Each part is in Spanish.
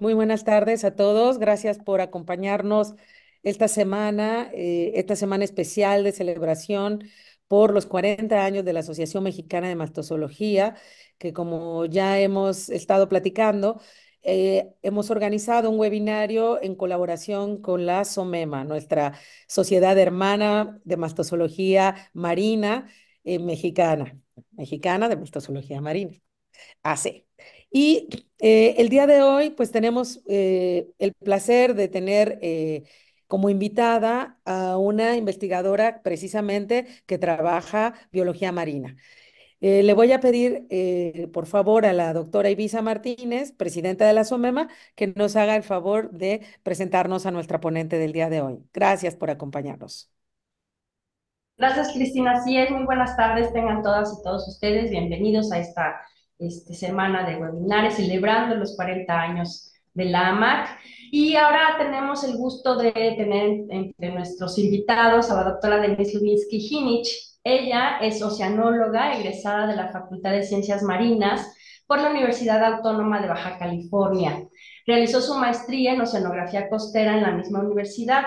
Muy buenas tardes a todos. Gracias por acompañarnos esta semana, eh, esta semana especial de celebración por los 40 años de la Asociación Mexicana de Mastozoología, que como ya hemos estado platicando, eh, hemos organizado un webinario en colaboración con la SOMEMA, nuestra sociedad hermana de mastozoología marina eh, mexicana, mexicana de mastozoología marina, AC. Y eh, el día de hoy, pues tenemos eh, el placer de tener eh, como invitada a una investigadora precisamente que trabaja biología marina. le voy a pedir, por favor, a la doctora Ibiza Martínez, presidenta de la SOMEMA, que nos haga el favor de presentarnos a nuestra ponente del día de hoy. Gracias por acompañarnos. Gracias, Cristina. Sí, es, muy buenas tardes. Tengan todas y todos ustedes bienvenidos a esta este, semana de webinares celebrando los 40 años de la AMAC. Y ahora tenemos el gusto de tener entre nuestros invitados a la doctora Denise Lubinsky-Hinich. Ella es oceanóloga egresada de la Facultad de Ciencias Marinas por la Universidad Autónoma de Baja California. Realizó su maestría en oceanografía costera en la misma universidad.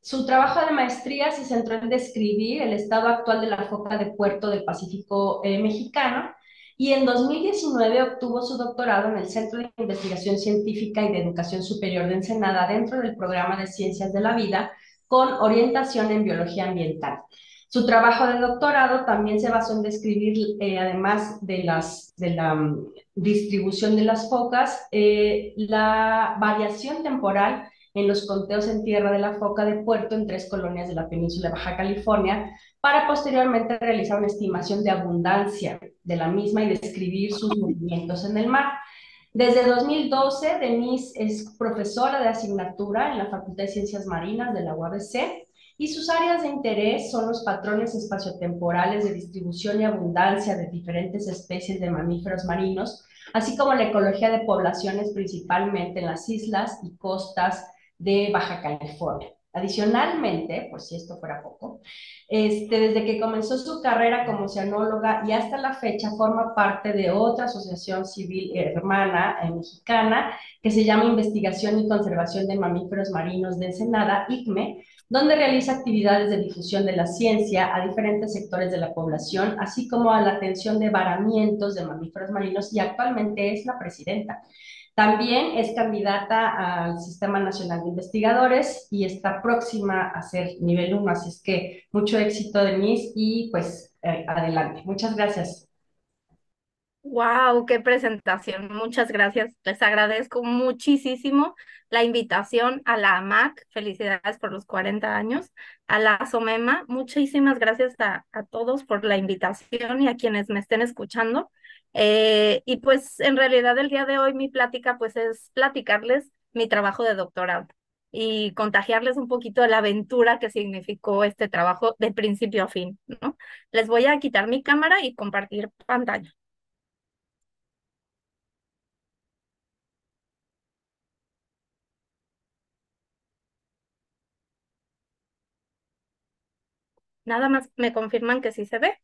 Su trabajo de maestría se centró en describir el estado actual de la foca de puerto del Pacífico eh, mexicano y en 2019 obtuvo su doctorado en el Centro de Investigación Científica y de Educación Superior de Ensenada dentro del programa de Ciencias de la Vida con orientación en biología ambiental. Su trabajo de doctorado también se basó en describir, eh, además de, las, de la mm, distribución de las focas, eh, la variación temporal en los conteos en tierra de la foca de puerto en tres colonias de la península de Baja California, para posteriormente realizar una estimación de abundancia de la misma y describir sus movimientos en el mar. Desde 2012, Denise es profesora de asignatura en la Facultad de Ciencias Marinas de la UABC y sus áreas de interés son los patrones espaciotemporales de distribución y abundancia de diferentes especies de mamíferos marinos, así como la ecología de poblaciones principalmente en las islas y costas de Baja California. Adicionalmente, por si esto fuera poco, este, desde que comenzó su carrera como oceanóloga y hasta la fecha forma parte de otra asociación civil hermana eh, mexicana que se llama Investigación y Conservación de Mamíferos Marinos de Ensenada, ICME, donde realiza actividades de difusión de la ciencia a diferentes sectores de la población, así como a la atención de varamientos de mamíferos marinos y actualmente es la presidenta también es candidata al Sistema Nacional de Investigadores y está próxima a ser nivel 1, así es que mucho éxito, de Denise, y pues eh, adelante. Muchas gracias. Wow, qué presentación. Muchas gracias. Les agradezco muchísimo la invitación a la AMAC. Felicidades por los 40 años. A la SOMEMA, muchísimas gracias a, a todos por la invitación y a quienes me estén escuchando. Eh, y pues en realidad el día de hoy mi plática pues es platicarles mi trabajo de doctorado y contagiarles un poquito la aventura que significó este trabajo de principio a fin, ¿no? Les voy a quitar mi cámara y compartir pantalla. Nada más me confirman que sí se ve.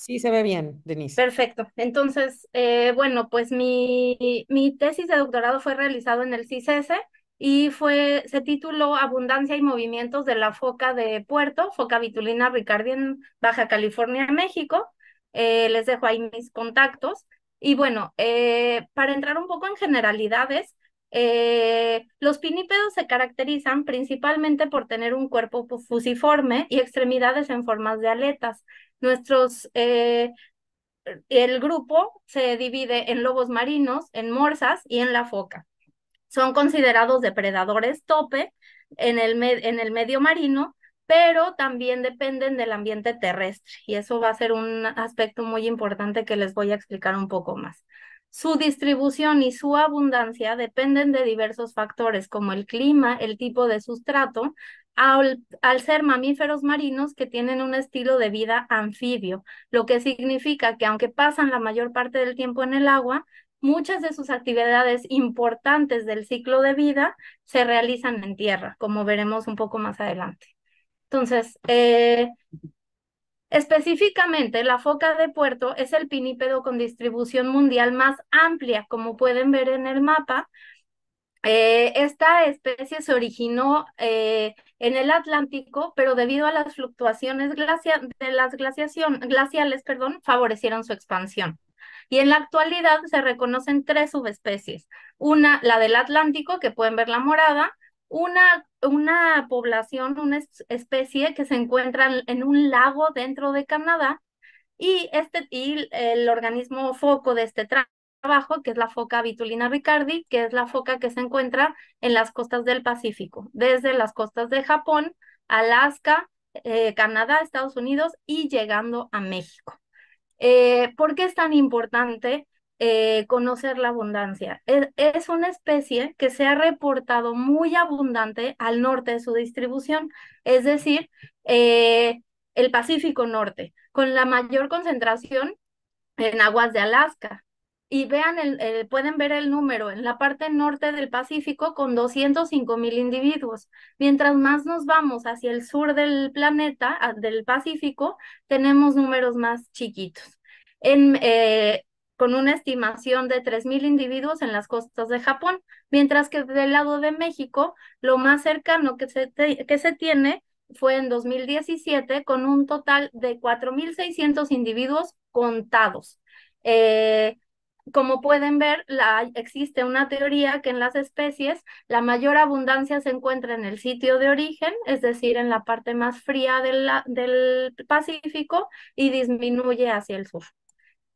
Sí, se ve bien, Denise. Perfecto. Entonces, eh, bueno, pues mi, mi tesis de doctorado fue realizado en el CICS y fue, se tituló Abundancia y Movimientos de la Foca de Puerto, Foca Vitulina Ricardi en Baja California, México. Eh, les dejo ahí mis contactos. Y bueno, eh, para entrar un poco en generalidades, los pinípedos se caracterizan principalmente por tener un cuerpo fusiforme y extremidades en formas de aletas. Nuestros, eh, el grupo se divide en lobos marinos, en morsas y en la foca. Son considerados depredadores tope en el, en el medio marino, pero también dependen del ambiente terrestre y eso va a ser un aspecto muy importante que les voy a explicar un poco más. Su distribución y su abundancia dependen de diversos factores como el clima, el tipo de sustrato, al, ser mamíferos marinos que tienen un estilo de vida anfibio, lo que significa que aunque pasan la mayor parte del tiempo en el agua, muchas de sus actividades importantes del ciclo de vida se realizan en tierra, como veremos un poco más adelante. Entonces, eh, Específicamente, la foca de puerto es el pinípedo con distribución mundial más amplia, como pueden ver en el mapa. Eh, esta especie se originó eh, en el Atlántico, pero debido a las fluctuaciones de las glaciación glaciales, perdón, favorecieron su expansión. Y en la actualidad se reconocen tres subespecies. Una, la del Atlántico, que pueden ver la morada, una, una población, una especie que se encuentra en un lago dentro de Canadá y, este, el organismo foco de este trabajo, que es la foca vitulina ricardi, que es la foca que se encuentra en las costas del Pacífico, desde las costas de Japón, Alaska, eh, Canadá, Estados Unidos y llegando a México. Eh, ¿Por qué es tan importante? Eh, conocer la abundancia. Es, una especie que se ha reportado muy abundante al norte de su distribución, es decir, eh, el Pacífico Norte, con la mayor concentración en aguas de Alaska. Y vean, el, pueden ver el número en la parte norte del Pacífico con 205 mil individuos. Mientras más nos vamos hacia el sur del planeta, ah, del Pacífico, tenemos números más chiquitos. En, eh, con una estimación de 3.000 individuos en las costas de Japón, mientras que del lado de México, lo más cercano que se, que se tiene fue en 2017, con un total de 4.600 individuos contados. Eh, como pueden ver, existe una teoría que en las especies la mayor abundancia se encuentra en el sitio de origen, es decir, en la parte más fría del Pacífico, y disminuye hacia el sur.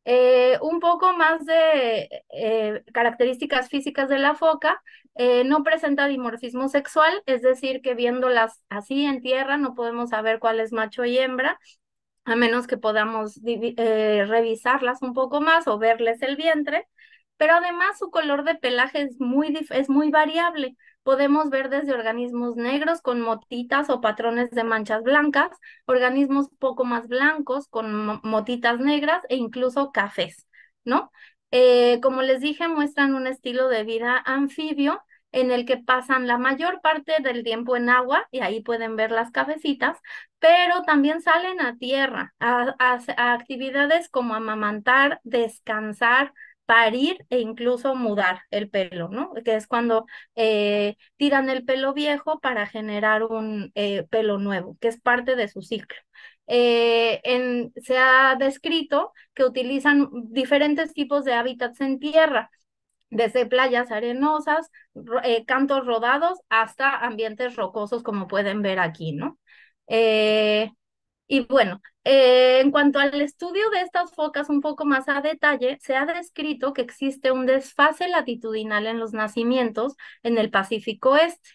Eh, un poco más de eh, características físicas de la foca, eh, no presenta dimorfismo sexual, es decir, que viéndolas así en tierra no podemos saber cuál es macho y hembra, a menos que podamos revisarlas un poco más o verles el vientre, pero además su color de pelaje es muy, es muy variable. Podemos ver desde organismos negros con motitas o patrones de manchas blancas, organismos poco más blancos con motitas negras e incluso cafés, ¿no? Eh, como les dije, muestran un estilo de vida anfibio en el que pasan la mayor parte del tiempo en agua, y ahí pueden ver las cafecitas, pero también salen a tierra, a actividades como amamantar, descansar, parir e incluso mudar el pelo, ¿no? Que es cuando eh, tiran el pelo viejo para generar un eh, pelo nuevo, que es parte de su ciclo. Eh, se ha descrito que utilizan diferentes tipos de hábitats en tierra, desde playas arenosas, cantos rodados, hasta ambientes rocosos, como pueden ver aquí, ¿no? Eh, y bueno, eh, en cuanto al estudio de estas focas un poco más a detalle, se ha descrito que existe un desfase latitudinal en los nacimientos en el Pacífico Este.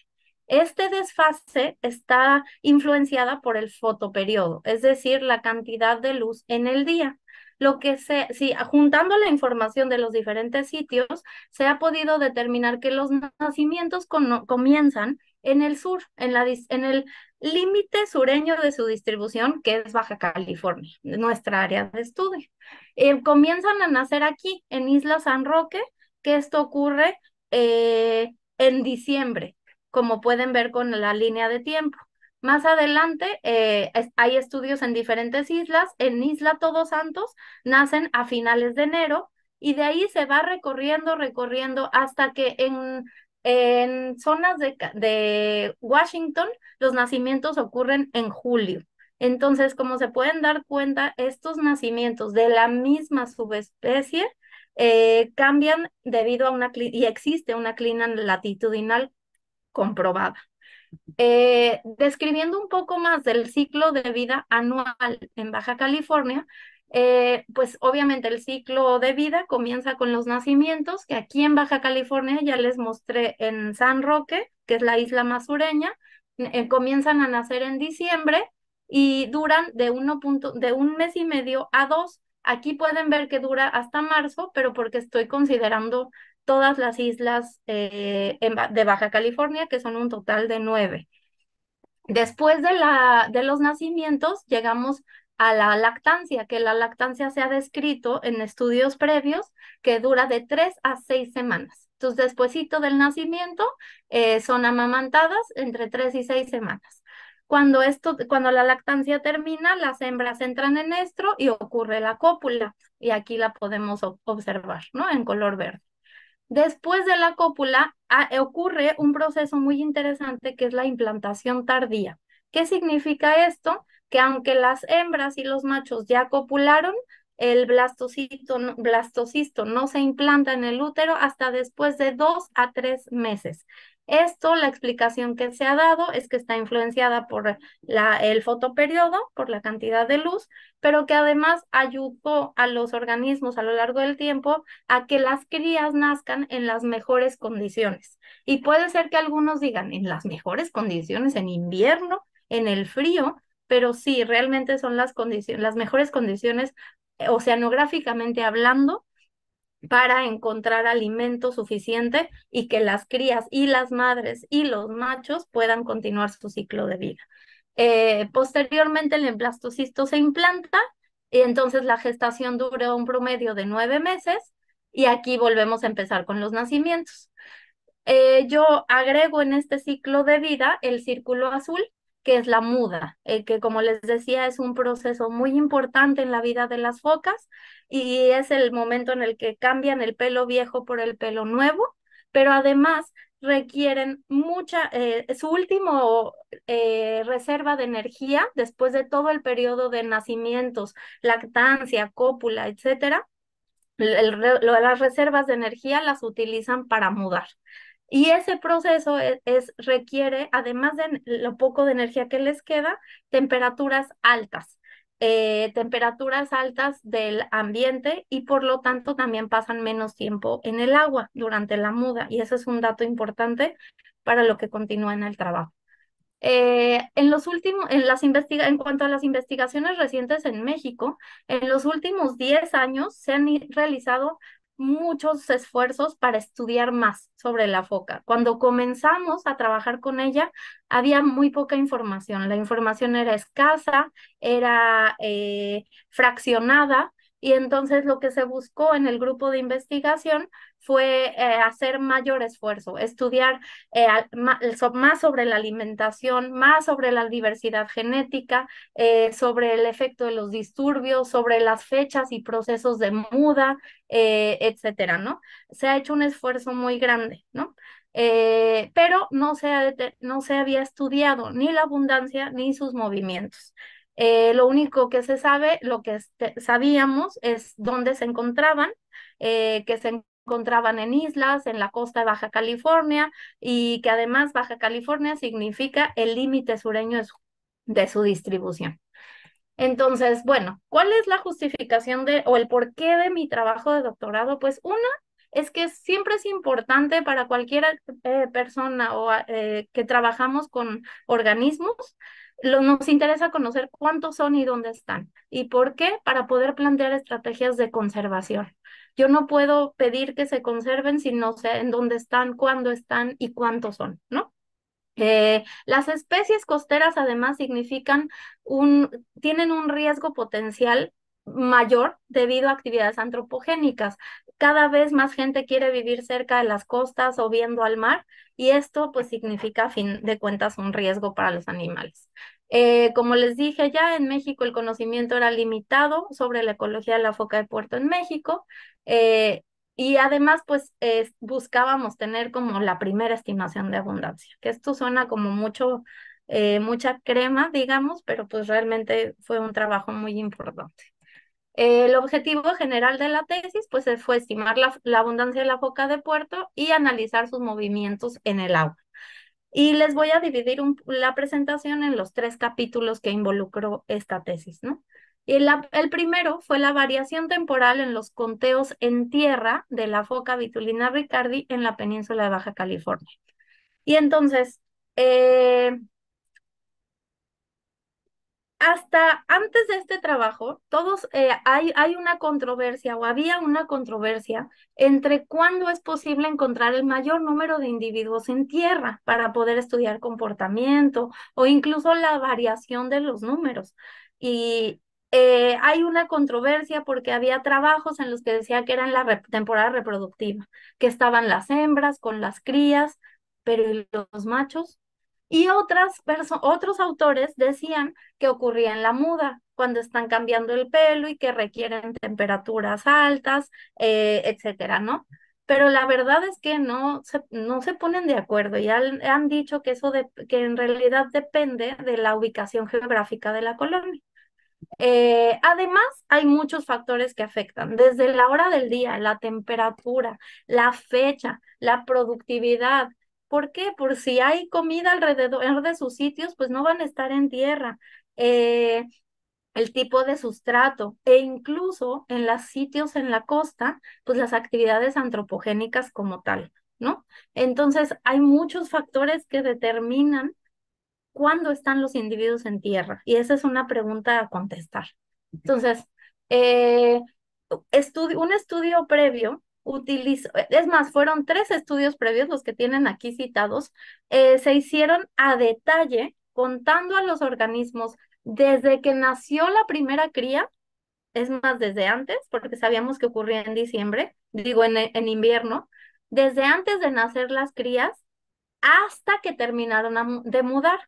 Este desfase está influenciada por el fotoperiodo, es decir, la cantidad de luz en el día lo que se, si juntando la información de los diferentes sitios, se ha podido determinar que los nacimientos comienzan en el sur, en, la, en el límite sureño de su distribución, que es Baja California, nuestra área de estudio. Eh, comienzan a nacer aquí, en Isla San Roque, que esto ocurre eh, en diciembre, como pueden ver con la línea de tiempo. Más adelante eh, hay estudios en diferentes islas. En Isla Todos Santos nacen a finales de enero y de ahí se va recorriendo, recorriendo hasta que en en zonas de, Washington, los nacimientos ocurren en julio. Entonces, como se pueden dar cuenta, estos nacimientos de la misma subespecie eh, cambian debido a una y existe una clina latitudinal comprobada. Eh, describiendo un poco más del ciclo de vida anual en Baja California, eh, pues obviamente el ciclo de vida comienza con los nacimientos, que aquí en Baja California ya les mostré en San Roque, que es la isla más sureña, eh, comienzan a nacer en diciembre y duran de, uno de un mes y medio a dos. Aquí pueden ver que dura hasta marzo, pero porque estoy considerando todas las islas eh, de Baja California, que son un total de nueve. Después de, la, de los nacimientos, llegamos a la lactancia, que la lactancia se ha descrito en estudios previos que dura de tres a seis semanas. Entonces, despuesito del nacimiento, eh, son amamantadas entre tres y seis semanas. Cuando, esto, cuando la lactancia termina, las hembras entran en estro y ocurre la cópula. Y aquí la podemos observar, ¿no? En color verde. Después de la cópula ah, ocurre un proceso muy interesante que es la implantación tardía. ¿Qué significa esto? Que aunque las hembras y los machos ya copularon, el blastocito, blastocisto no se implanta en el útero hasta después de dos a tres meses. Esto, la explicación que se ha dado es que está influenciada por la, el fotoperiodo, por la cantidad de luz, pero que además ayudó a los organismos a lo largo del tiempo a que las crías nazcan en las mejores condiciones. Y puede ser que algunos digan, en las mejores condiciones, en invierno, en el frío, pero sí, realmente son las, condiciones, las mejores condiciones eh, oceanográficamente hablando para encontrar alimento suficiente y que las crías y las madres y los machos puedan continuar su ciclo de vida. Eh, posteriormente el emblastocisto se implanta y entonces la gestación dura un promedio de nueve meses y aquí volvemos a empezar con los nacimientos. Eh, yo agrego en este ciclo de vida el círculo azul, que es la muda, eh, que como les decía es un proceso muy importante en la vida de las focas y es el momento en el que cambian el pelo viejo por el pelo nuevo, pero además requieren mucha, eh, su último eh, reserva de energía después de todo el periodo de nacimientos, lactancia, cópula, etcétera, las reservas de energía las utilizan para mudar. Y ese proceso e-, es, requiere, además de lo poco de energía que les queda, temperaturas altas. Eh, temperaturas altas del ambiente y por lo tanto también pasan menos tiempo en el agua durante la muda y eso es un dato importante para lo que continúa en el trabajo. Eh, en los últimos, en las investiga en cuanto a las investigaciones recientes en México, en los últimos 10 años se han realizado muchos esfuerzos para estudiar más sobre la foca. Cuando comenzamos a trabajar con ella, había muy poca información. La información era escasa, era eh, fraccionada y entonces lo que se buscó en el grupo de investigación fue eh, hacer mayor esfuerzo, estudiar eh, más sobre la alimentación, más sobre la diversidad genética, eh, sobre el efecto de los disturbios, sobre las fechas y procesos de muda, etcétera, ¿no? Se ha hecho un esfuerzo muy grande, ¿no? pero no se había estudiado ni la abundancia ni sus movimientos. Eh, lo único que se sabe, lo que este, sabíamos es dónde se encontraban, eh, que se encontraban en islas, en la costa de Baja California, y que además Baja California significa el límite sureño de su distribución. Entonces, bueno, ¿cuál es la justificación de o el porqué de mi trabajo de doctorado? Pues una es que siempre es importante para cualquier eh, persona o que trabajamos con organismos nos interesa conocer cuántos son y dónde están. ¿Y por qué? Para poder plantear estrategias de conservación. Yo no puedo pedir que se conserven si no sé en dónde están, cuándo están y cuántos son, ¿no? Eh, las especies costeras además significan un, tienen un riesgo potencial mayor debido a actividades antropogénicas. Cada vez más gente quiere vivir cerca de las costas o viendo al mar y esto pues significa a fin de cuentas un riesgo para los animales. Eh, como les dije ya, en México el conocimiento era limitado sobre la ecología de la foca de puerto en México eh, y además pues buscábamos tener como la primera estimación de abundancia, que esto suena como mucho eh, mucha crema, digamos, pero pues realmente fue un trabajo muy importante. El objetivo general de la tesis pues, eh, fue estimar la, abundancia de la foca de puerto y analizar sus movimientos en el agua. Y les voy a dividir la presentación en los tres capítulos que involucró esta tesis, ¿no? Y el primero fue la variación temporal en los conteos en tierra de la foca vitulina ricardi en la península de Baja California. Y entonces, eh, hasta antes de este trabajo, todos eh, hay, una controversia o había una controversia entre cuándo es posible encontrar el mayor número de individuos en tierra para poder estudiar comportamiento o incluso la variación de los números. Y eh, hay una controversia porque había trabajos en los que decía que era en la temporada reproductiva, que estaban las hembras con las crías, pero los machos? Y otras otros autores decían que ocurría en la muda, cuando están cambiando el pelo y que requieren temperaturas altas, eh, etcétera, ¿no? Pero la verdad es que no se, no se ponen de acuerdo y han, dicho que eso que en realidad depende de la ubicación geográfica de la colonia. Eh, además, hay muchos factores que afectan, desde la hora del día, la temperatura, la fecha, la productividad, ¿Por qué? Por si hay comida alrededor de sus sitios, pues no van a estar en tierra. Eh, el tipo de sustrato e incluso en los sitios en la costa, pues las actividades antropogénicas como tal, ¿no? Entonces, hay muchos factores que determinan cuándo están los individuos en tierra y esa es una pregunta a contestar. Entonces, eh, un estudio previo utilizó, es más, fueron tres estudios previos los que tienen aquí citados, eh, se hicieron a detalle contando a los organismos desde que nació la primera cría, es más, desde antes, porque sabíamos que ocurría en diciembre, digo en, en invierno, desde antes de nacer las crías hasta que terminaron de mudar.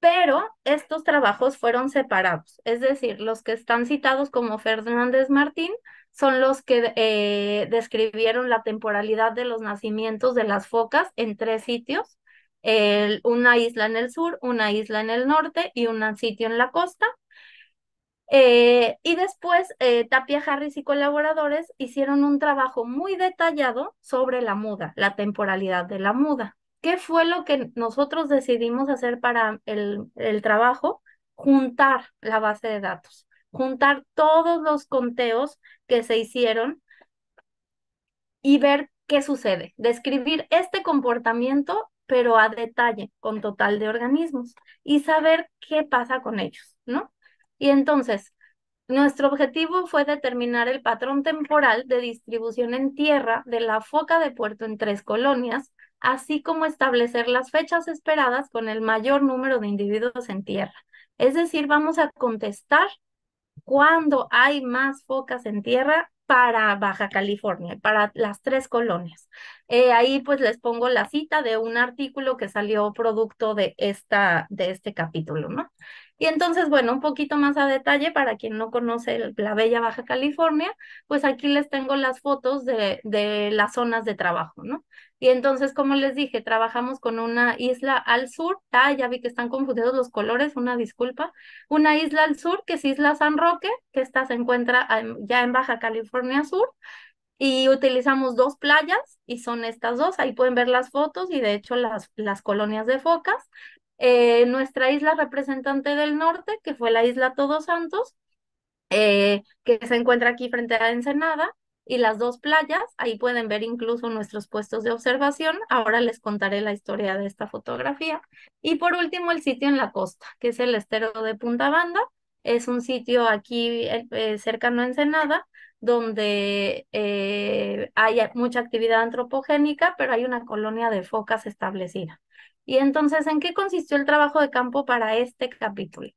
Pero estos trabajos fueron separados, es decir, los que están citados como Fernández Martín son los que eh, describieron la temporalidad de los nacimientos de las focas en tres sitios, una isla en el sur, una isla en el norte y un sitio en la costa. Eh, y después eh, Tapia Harris y colaboradores hicieron un trabajo muy detallado sobre la muda, la temporalidad de la muda. ¿Qué fue lo que nosotros decidimos hacer para el trabajo? Juntar la base de datos juntar todos los conteos que se hicieron y ver qué sucede. Describir este comportamiento, pero a detalle, con total de organismos, y saber qué pasa con ellos, ¿no? Y entonces, nuestro objetivo fue determinar el patrón temporal de distribución en tierra de la foca de puerto en tres colonias, así como establecer las fechas esperadas con el mayor número de individuos en tierra. Es decir, vamos a contestar cuando hay más focas en tierra para Baja California, para las tres colonias. Eh, ahí pues les pongo la cita de un artículo que salió producto de, esta, de este capítulo, ¿no? Y entonces, bueno, un poquito más a detalle para quien no conoce la Bella Baja California, pues aquí les tengo las fotos de, las zonas de trabajo, ¿no? Y entonces, como les dije, trabajamos con una isla al sur. Ah, ya vi que están confundidos los colores, una disculpa. Una isla al sur, que es Isla San Roque, que esta se encuentra ya en Baja California Sur. Y utilizamos dos playas y son estas dos. Ahí pueden ver las fotos y de hecho las, las colonias de focas. Eh, nuestra isla representante del norte, que fue la isla Todos Santos, eh, que se encuentra aquí frente a Ensenada, y las dos playas, ahí pueden ver incluso nuestros puestos de observación, ahora les contaré la historia de esta fotografía, y por último el sitio en la costa, que es el estero de Punta Banda, es un sitio aquí eh, cercano a Ensenada, donde hay mucha actividad antropogénica, pero hay una colonia de focas establecida. Y entonces, ¿en qué consistió el trabajo de campo para este capítulo?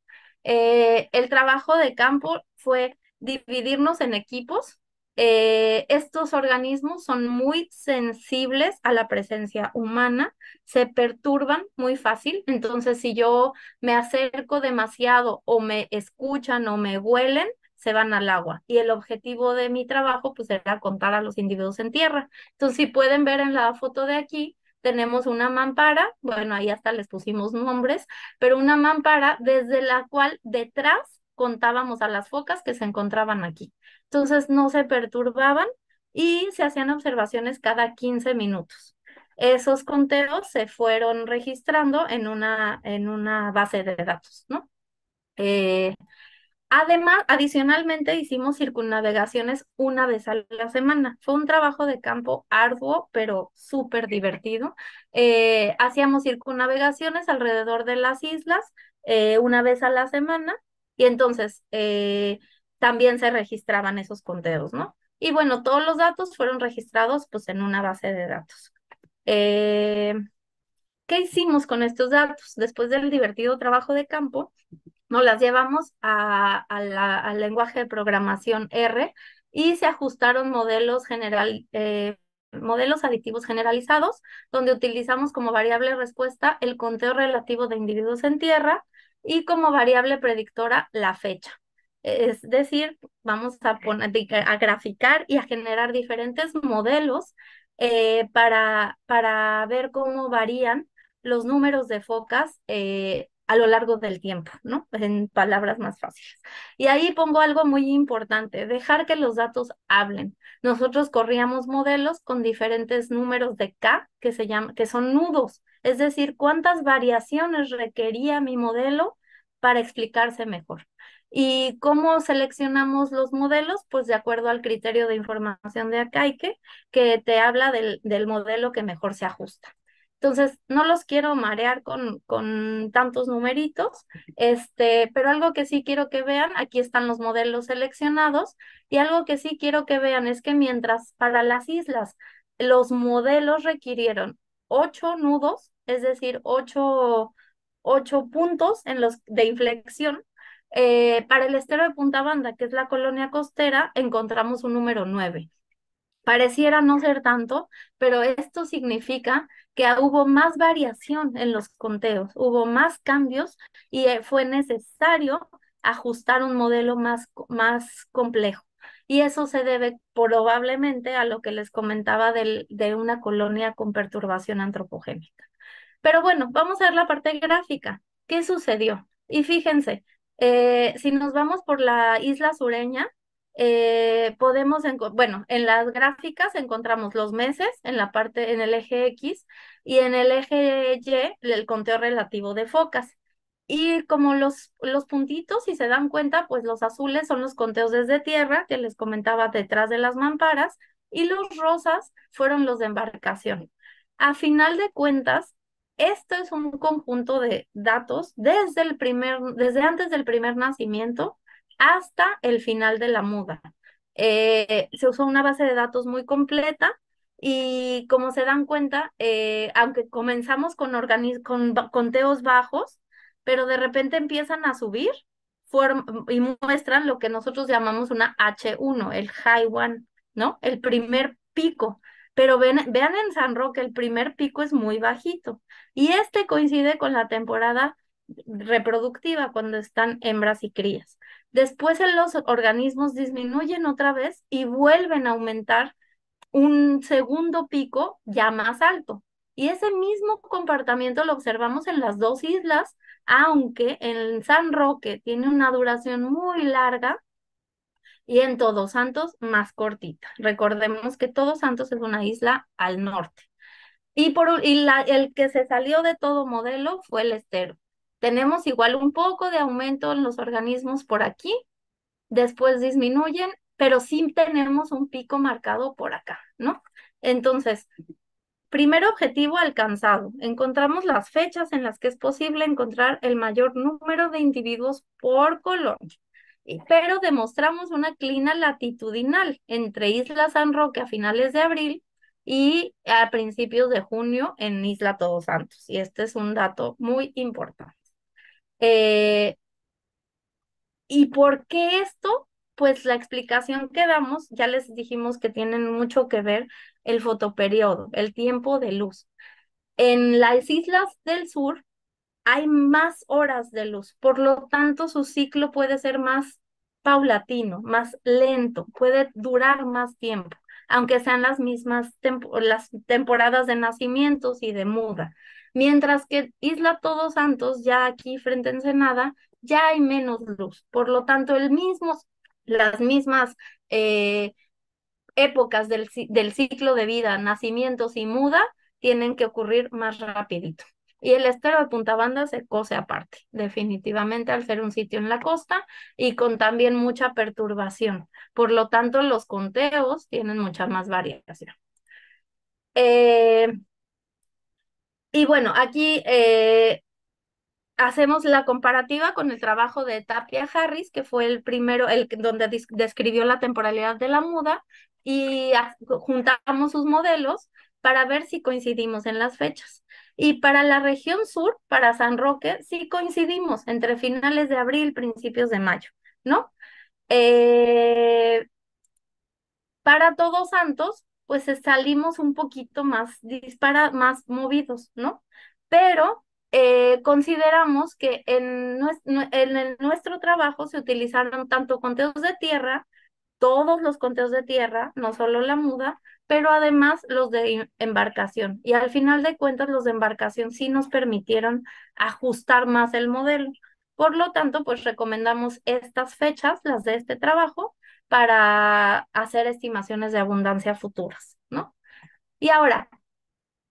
Eh, el trabajo de campo fue dividirnos en equipos. Eh, estos organismos son muy sensibles a la presencia humana, se perturban muy fácil, entonces si yo me acerco demasiado o me escuchan o me huelen, se van al agua. Y el objetivo de mi trabajo pues era contar a los individuos en tierra. Entonces, si pueden ver en la foto de aquí, tenemos una mampara, bueno, ahí hasta les pusimos nombres, pero una mampara desde la cual detrás contábamos a las focas que se encontraban aquí. Entonces no se perturbaban y se hacían observaciones cada 15 minutos. Esos conteos se fueron registrando en una, en una base de datos, ¿no? Eh, Además, adicionalmente hicimos circunnavegaciones una vez a la semana. Fue un trabajo de campo arduo, pero súper divertido. Eh, hacíamos circunnavegaciones alrededor de las islas eh, una vez a la semana y entonces eh, también se registraban esos conteos, ¿no? Y bueno, todos los datos fueron registrados pues en una base de datos. ¿Qué hicimos con estos datos? Después del divertido trabajo de campo, nos las llevamos al lenguaje de programación R y se ajustaron modelos general, eh, modelos aditivos generalizados, donde utilizamos como variable respuesta el conteo relativo de individuos en tierra y como variable predictora la fecha. Es decir, vamos a, poner, a graficar y a generar diferentes modelos eh, para, para ver cómo varían los números de focas eh, a lo largo del tiempo, ¿no? En palabras más fáciles. Y ahí pongo algo muy importante, dejar que los datos hablen. Nosotros corríamos modelos con diferentes números de K que, se llaman, que son nudos, es decir, cuántas variaciones requería mi modelo para explicarse mejor. ¿Y cómo seleccionamos los modelos? Pues de acuerdo al criterio de información de Akaike, que te habla del modelo que mejor se ajusta. Entonces, no los quiero marear con, con tantos numeritos, este, pero algo que sí quiero que vean, aquí están los modelos seleccionados, y algo que sí quiero que vean es que mientras para las islas los modelos requirieron ocho nudos, es decir, ocho, puntos en los de inflexión, eh, para el estero de Punta Banda, que es la colonia costera, encontramos un número nueve. Pareciera no ser tanto, pero esto significa que hubo más variación en los conteos, hubo más cambios y eh, fue necesario ajustar un modelo más, más complejo. Y eso se debe probablemente a lo que les comentaba del, de una colonia con perturbación antropogénica. Pero bueno, vamos a ver la parte gráfica. ¿Qué sucedió? Y fíjense, eh, si nos vamos por la isla sureña, eh, podemos, bueno, en las gráficas encontramos los meses en la parte, en el eje X y en el eje Y el conteo relativo de focas. Y como los, los puntitos, si se dan cuenta, pues los azules son los conteos desde tierra que les comentaba detrás de las mamparas y los rosas fueron los de embarcación. A final de cuentas, esto es un conjunto de datos desde el primer, desde antes del primer nacimiento hasta el final de la muda. Eh, se usó una base de datos muy completa y como se dan cuenta, eh, aunque comenzamos con, conteos bajos, pero de repente empiezan a subir y muestran lo que nosotros llamamos una H1, el high one, ¿no? El primer pico. Pero vean en San Roque, el primer pico es muy bajito. Y este coincide con la temporada reproductiva cuando están hembras y crías. Después en los organismos disminuyen otra vez y vuelven a aumentar un segundo pico ya más alto. Y ese mismo comportamiento lo observamos en las dos islas, aunque en San Roque tiene una duración muy larga y en Todos Santos más cortita. Recordemos que Todos Santos es una isla al norte. Y, por, el que se salió de todo modelo fue el estero. Tenemos igual un poco de aumento en los organismos por aquí, después disminuyen, pero sí tenemos un pico marcado por acá, ¿no? Entonces, primer objetivo alcanzado. Encontramos las fechas en las que es posible encontrar el mayor número de individuos por colonia pero demostramos una clina latitudinal entre Isla San Roque a finales de abril y a principios de junio en Isla Todos Santos. Y este es un dato muy importante. Eh, ¿Y por qué esto? Pues la explicación que damos, ya les dijimos que tienen mucho que ver el fotoperiodo, el tiempo de luz. En las islas del sur hay más horas de luz, por lo tanto su ciclo puede ser más paulatino, más lento, puede durar más tiempo, aunque sean las mismas las temporadas de nacimientos y de muda. Mientras que Isla Todos Santos, ya aquí frente a Ensenada, ya hay menos luz. Por lo tanto, el las mismas eh, épocas del, ciclo de vida, nacimientos y muda, tienen que ocurrir más rapidito. Y el estero de Punta Banda se cose aparte, definitivamente al ser un sitio en la costa y con también mucha perturbación. Por lo tanto, los conteos tienen mucha más variación. Eh, y bueno, aquí eh, hacemos la comparativa con el trabajo de Tapia Harris, que fue el primero, el donde describió la temporalidad de la muda, y juntamos sus modelos para ver si coincidimos en las fechas. Y para la región sur, para San Roque, sí coincidimos entre finales de abril, principios de mayo, ¿no? Eh, para Todos Santos, pues salimos un poquito más dispara, más movidos, ¿no? Pero eh, consideramos que en nuestro trabajo se utilizaron tanto conteos de tierra, todos los conteos de tierra, no solo la muda, pero además los de em-, embarcación. Y al final de cuentas, los de embarcación sí nos permitieron ajustar más el modelo. Por lo tanto, pues recomendamos estas fechas, las de este trabajo, para hacer estimaciones de abundancia futuras, ¿no? Y ahora,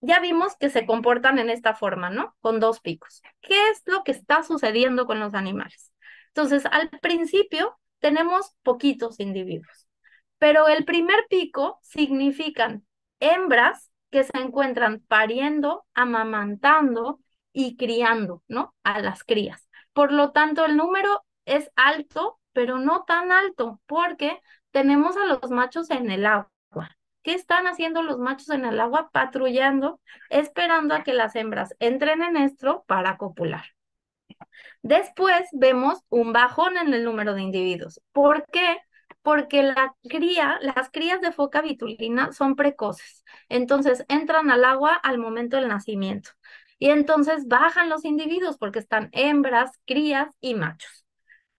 ya vimos que se comportan en esta forma, ¿no? Con dos picos. ¿Qué es lo que está sucediendo con los animales? Entonces, al principio tenemos poquitos individuos, pero el primer pico significan hembras que se encuentran pariendo, amamantando y criando, ¿no? A las crías. Por lo tanto, el número es alto pero no tan alto, porque tenemos a los machos en el agua. ¿Qué están haciendo los machos en el agua? Patrullando, esperando a que las hembras entren en estro para copular. Después vemos un bajón en el número de individuos. ¿Por qué? Porque la cría, las crías de foca vitulina son precoces. Entonces entran al agua al momento del nacimiento. Y entonces bajan los individuos porque están hembras, crías y machos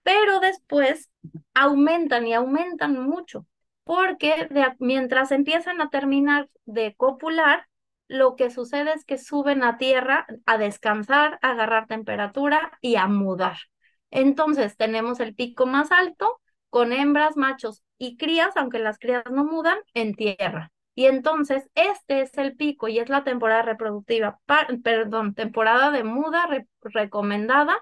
pero después aumentan y aumentan mucho, porque mientras empiezan a terminar de copular, lo que sucede es que suben a tierra a descansar, a agarrar temperatura y a mudar. Entonces tenemos el pico más alto con hembras, machos y crías, aunque las crías no mudan, en tierra. Y entonces este es el pico y es la temporada reproductiva, perdón, temporada de muda recomendada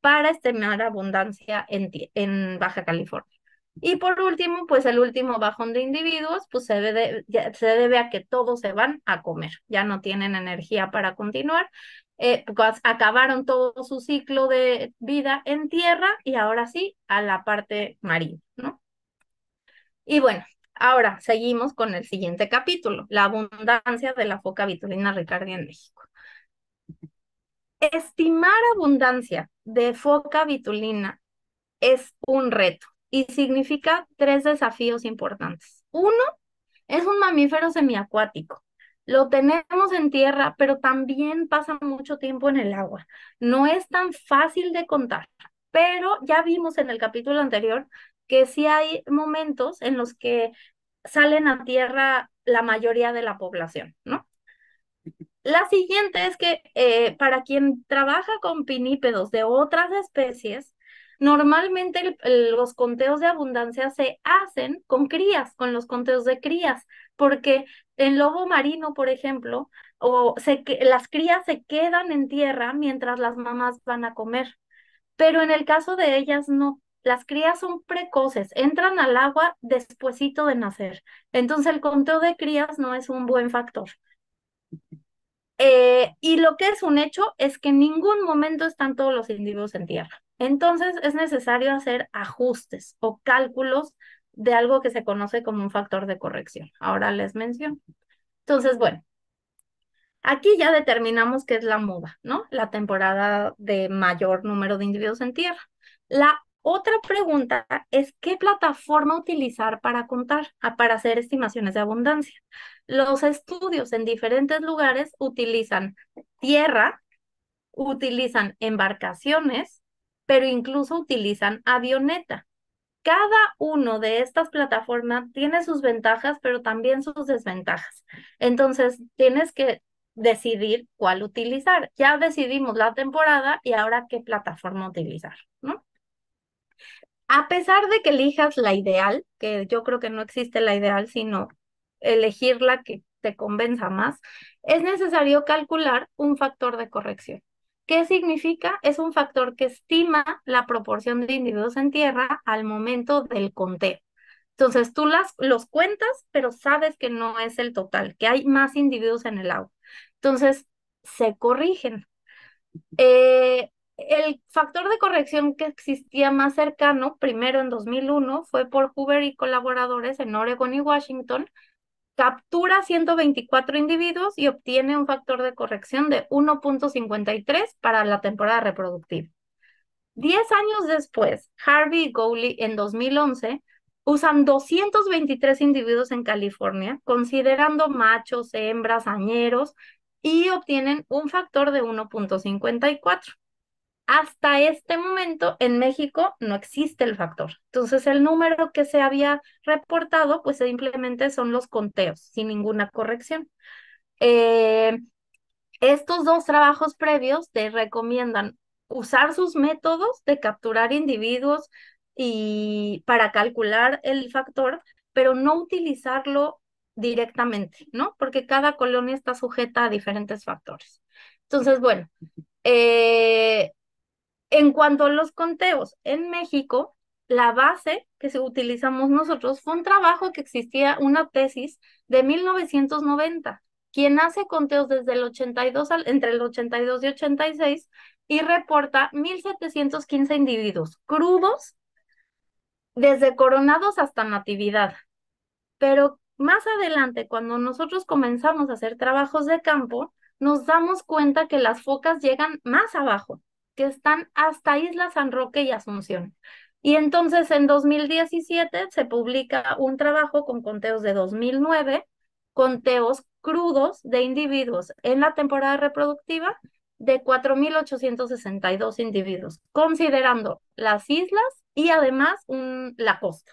para estimar abundancia en, en Baja California. Y por último, pues el último bajón de individuos, pues se debe, a que todos se van a comer, ya no tienen energía para continuar, eh, pues acabaron todo su ciclo de vida en tierra y ahora sí a la parte marina, ¿no? Y bueno, ahora seguimos con el siguiente capítulo, la abundancia de la foca vitulina ricardia en México. Estimar abundancia de foca vitulina es un reto y significa tres desafíos importantes. Uno, es un mamífero semiacuático. Lo tenemos en tierra, pero también pasa mucho tiempo en el agua. No es tan fácil de contar, pero ya vimos en el capítulo anterior que sí hay momentos en los que salen a tierra la mayoría de la población, ¿no? La siguiente es que eh, para quien trabaja con pinípedos de otras especies, normalmente los conteos de abundancia se hacen con crías, con los conteos de crías, porque en lobo marino, por ejemplo, o las crías se quedan en tierra mientras las mamás van a comer, pero en el caso de ellas no. Las crías son precoces, entran al agua despuesito de nacer. Entonces el conteo de crías no es un buen factor. Eh, y lo que es un hecho es que en ningún momento están todos los individuos en tierra. Entonces es necesario hacer ajustes o cálculos de algo que se conoce como un factor de corrección. Ahora les menciono. Entonces, bueno, Aquí ya determinamos que es la muda, ¿no? La temporada de mayor número de individuos en tierra. La otra pregunta es qué plataforma utilizar para contar, para hacer estimaciones de abundancia. Los estudios en diferentes lugares utilizan tierra, utilizan embarcaciones, pero incluso utilizan avioneta. Cada uno de estas plataformas tiene sus ventajas, pero también sus desventajas. Entonces, tienes que decidir cuál utilizar. Ya decidimos la temporada y ahora qué plataforma utilizar, ¿no? A pesar de que elijas la ideal, que yo creo que no existe la ideal, sino elegir la que te convenza más, es necesario calcular un factor de corrección. ¿Qué significa? Es un factor que estima la proporción de individuos en tierra al momento del conteo. Entonces tú las, los cuentas, pero sabes que no es el total, que hay más individuos en el agua. Entonces se corrigen. Eh, el factor de corrección que existía más cercano, primero en 2001, fue por Hoover y colaboradores en Oregon y Washington, captura 124 individuos y obtiene un factor de corrección de 1.53 para la temporada reproductiva. Diez años después, Harvey y Gowley en 2011 usan 223 individuos en California, considerando machos, hembras, añeros, y obtienen un factor de 1.54. Hasta este momento en México no existe el factor. Entonces el número que se había reportado, pues simplemente son los conteos, sin ninguna corrección. Eh, estos dos trabajos previos te recomiendan usar sus métodos de capturar individuos y para calcular el factor, pero no utilizarlo directamente, ¿no? Porque cada colonia está sujeta a diferentes factores. Entonces, bueno, eh, en cuanto a los conteos, en México, la base que utilizamos nosotros fue un trabajo que existía, una tesis de 1990. Quien hace conteos desde el 82 entre el 82 y 86 y reporta 1715 individuos crudos desde coronados hasta natividad. Pero más adelante, cuando nosotros comenzamos a hacer trabajos de campo, nos damos cuenta que las focas llegan más abajo, que están hasta Isla San Roque y Asunción. Y entonces en 2017 se publica un trabajo con conteos de 2009, conteos crudos de individuos en la temporada reproductiva de 4.862 individuos, considerando las islas y además la costa.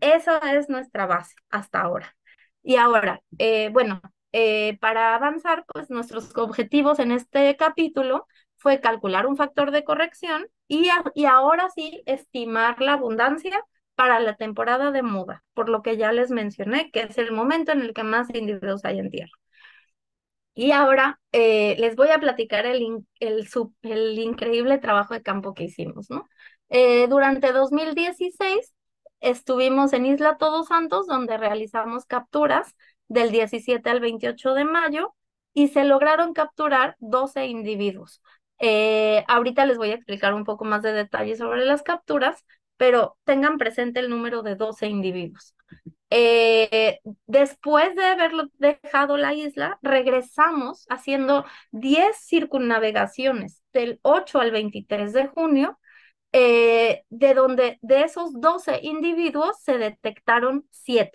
Esa es nuestra base hasta ahora. Y ahora, eh, bueno, eh, para avanzar, pues nuestros objetivos en este capítulo fue calcular un factor de corrección y, y ahora sí estimar la abundancia para la temporada de muda, por lo que ya les mencioné, que es el momento en el que más individuos hay en tierra. Y ahora eh, les voy a platicar el, el, increíble trabajo de campo que hicimos, eh, durante 2016 estuvimos en Isla Todos Santos, donde realizamos capturas del 17 al 28 de mayo y se lograron capturar 12 individuos, eh, ahorita les voy a explicar un poco más de detalle sobre las capturas, pero tengan presente el número de 12 individuos. Eh, después de haber dejado la isla, regresamos haciendo 10 circunnavegaciones del 8 al 23 de junio, eh, de donde de esos 12 individuos se detectaron 7.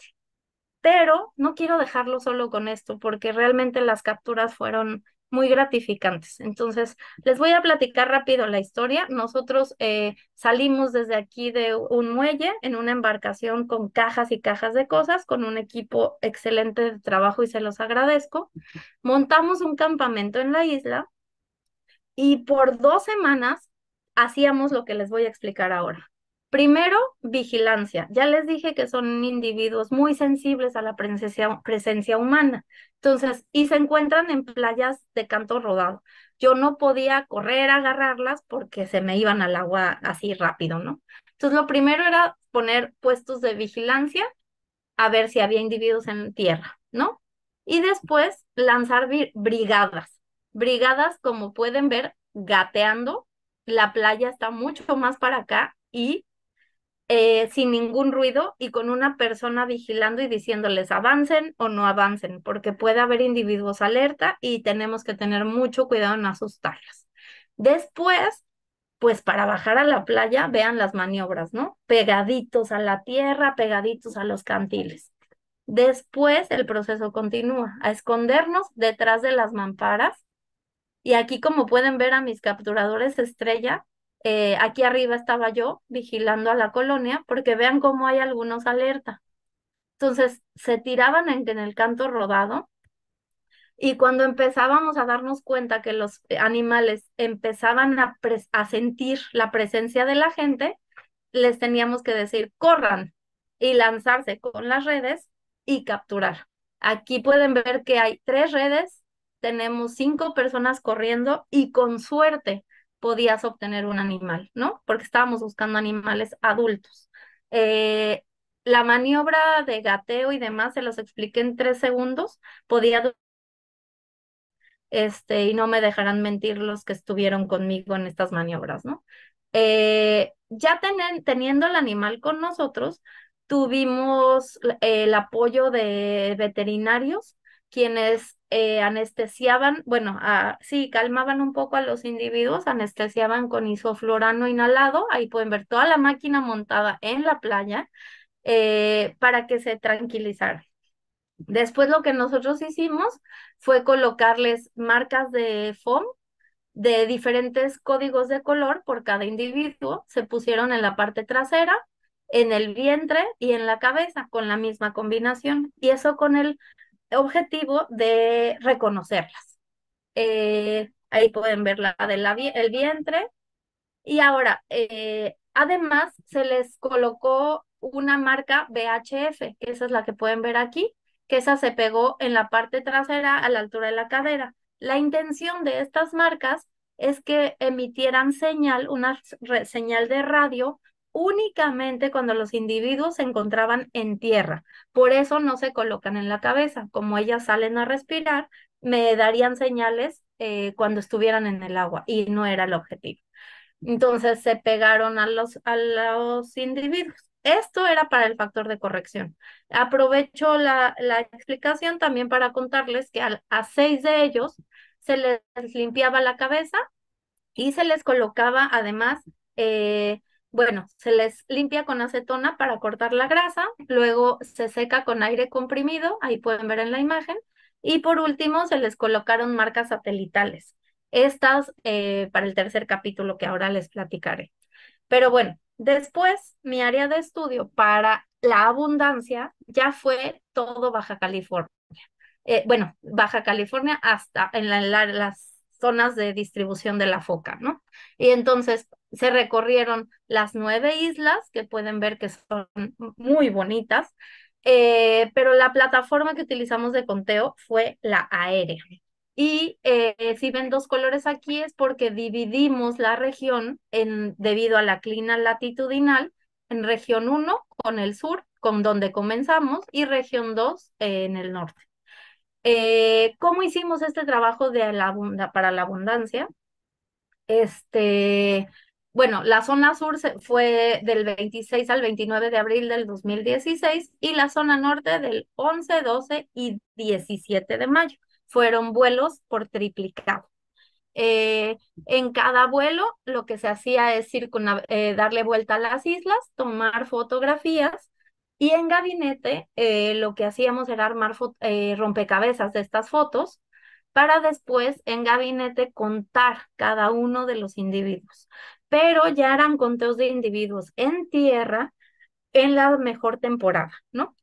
Pero no quiero dejarlo solo con esto, porque realmente las capturas fueron muy gratificantes. Entonces, les voy a platicar rápido la historia. Nosotros eh, salimos desde aquí de un muelle en una embarcación con cajas y cajas de cosas, con un equipo excelente de trabajo y se los agradezco. Montamos un campamento en la isla y por dos semanas hacíamos lo que les voy a explicar ahora. Primero, vigilancia. Ya les dije que son individuos muy sensibles a la presencia, humana. Entonces, y se encuentran en playas de canto rodado. Yo no podía correr agarrarlas porque se me iban al agua así rápido, ¿no? Entonces, lo primero era poner puestos de vigilancia a ver si había individuos en tierra, ¿no? Y después lanzar brigadas. Brigadas, como pueden ver, gateando. La playa está mucho más para acá y eh, sin ningún ruido y con una persona vigilando y diciéndoles avancen o no avancen, porque puede haber individuos alerta y tenemos que tener mucho cuidado en asustarlas. Después, pues para bajar a la playa, vean las maniobras, ¿no? Pegaditos a la tierra, pegaditos a los cantiles. Después el proceso continúa a escondernos detrás de las mamparas. Y aquí, como pueden ver a mis capturadores estrella, eh, aquí arriba estaba yo vigilando a la colonia, porque vean cómo hay algunos alerta. Entonces, se tiraban en, el canto rodado y cuando empezábamos a darnos cuenta que los animales empezaban a, a sentir la presencia de la gente, les teníamos que decir, corran y lanzarse con las redes y capturar. Aquí pueden ver que hay tres redes, tenemos cinco personas corriendo y con suerte podías obtener un animal, ¿no? Porque estábamos buscando animales adultos. Eh, la maniobra de gateo y demás, se los expliqué en tres segundos, podía este, y no me dejarán mentir los que estuvieron conmigo en estas maniobras, ¿no? Eh, ya teniendo el animal con nosotros, tuvimos eh, el apoyo de veterinarios quienes eh, anestesiaban, bueno, ah, sí, calmaban un poco a los individuos, anestesiaban con isoflorano inhalado, ahí pueden ver toda la máquina montada en la playa eh, para que se tranquilizara. Después lo que nosotros hicimos fue colocarles marcas de foam de diferentes códigos de color por cada individuo, se pusieron en la parte trasera, en el vientre y en la cabeza con la misma combinación. Y eso con el objetivo de reconocerlas. Eh, ahí pueden ver la del vientre. Y ahora, eh, además, se les colocó una marca VHF, que esa es la que pueden ver aquí, que esa se pegó en la parte trasera a la altura de la cadera. La intención de estas marcas es que emitieran señal, una señal de radio únicamente cuando los individuos se encontraban en tierra. Por eso no se colocan en la cabeza. Como ellas salen a respirar, me darían señales eh, cuando estuvieran en el agua y no era el objetivo. Entonces se pegaron a los, a los individuos. Esto era para el factor de corrección. Aprovecho la, explicación también para contarles que a, seis de ellos se les limpiaba la cabeza y se les colocaba además eh, bueno, se les limpia con acetona para cortar la grasa, luego se seca con aire comprimido, ahí pueden ver en la imagen, y por último se les colocaron marcas satelitales. Estas eh, para el tercer capítulo que ahora les platicaré. Pero bueno, después mi área de estudio para la abundancia ya fue todo Baja California. Eh, bueno, Baja California hasta en la, las zonas de distribución de la foca, ¿no? Y entonces se recorrieron las nueve islas, que pueden ver que son muy bonitas, eh, pero la plataforma que utilizamos de conteo fue la aérea. Y eh, si ven dos colores aquí es porque dividimos la región en, debido a la clina latitudinal en región 1 con el sur, con donde comenzamos, y región 2 eh, en el norte. Eh, ¿Cómo hicimos este trabajo de la para la abundancia? Este, bueno, la zona sur fue del 26 al 29 de abril del 2016 y la zona norte del 11, 12 y 17 de mayo. Fueron vuelos por triplicado. Eh, en cada vuelo lo que se hacía es eh, darle vuelta a las islas, tomar fotografías y en gabinete eh, lo que hacíamos era armar eh, rompecabezas de estas fotos para después en gabinete contar cada uno de los individuos. Pero ya eran conteos de individuos en tierra en la mejor temporada, ¿no?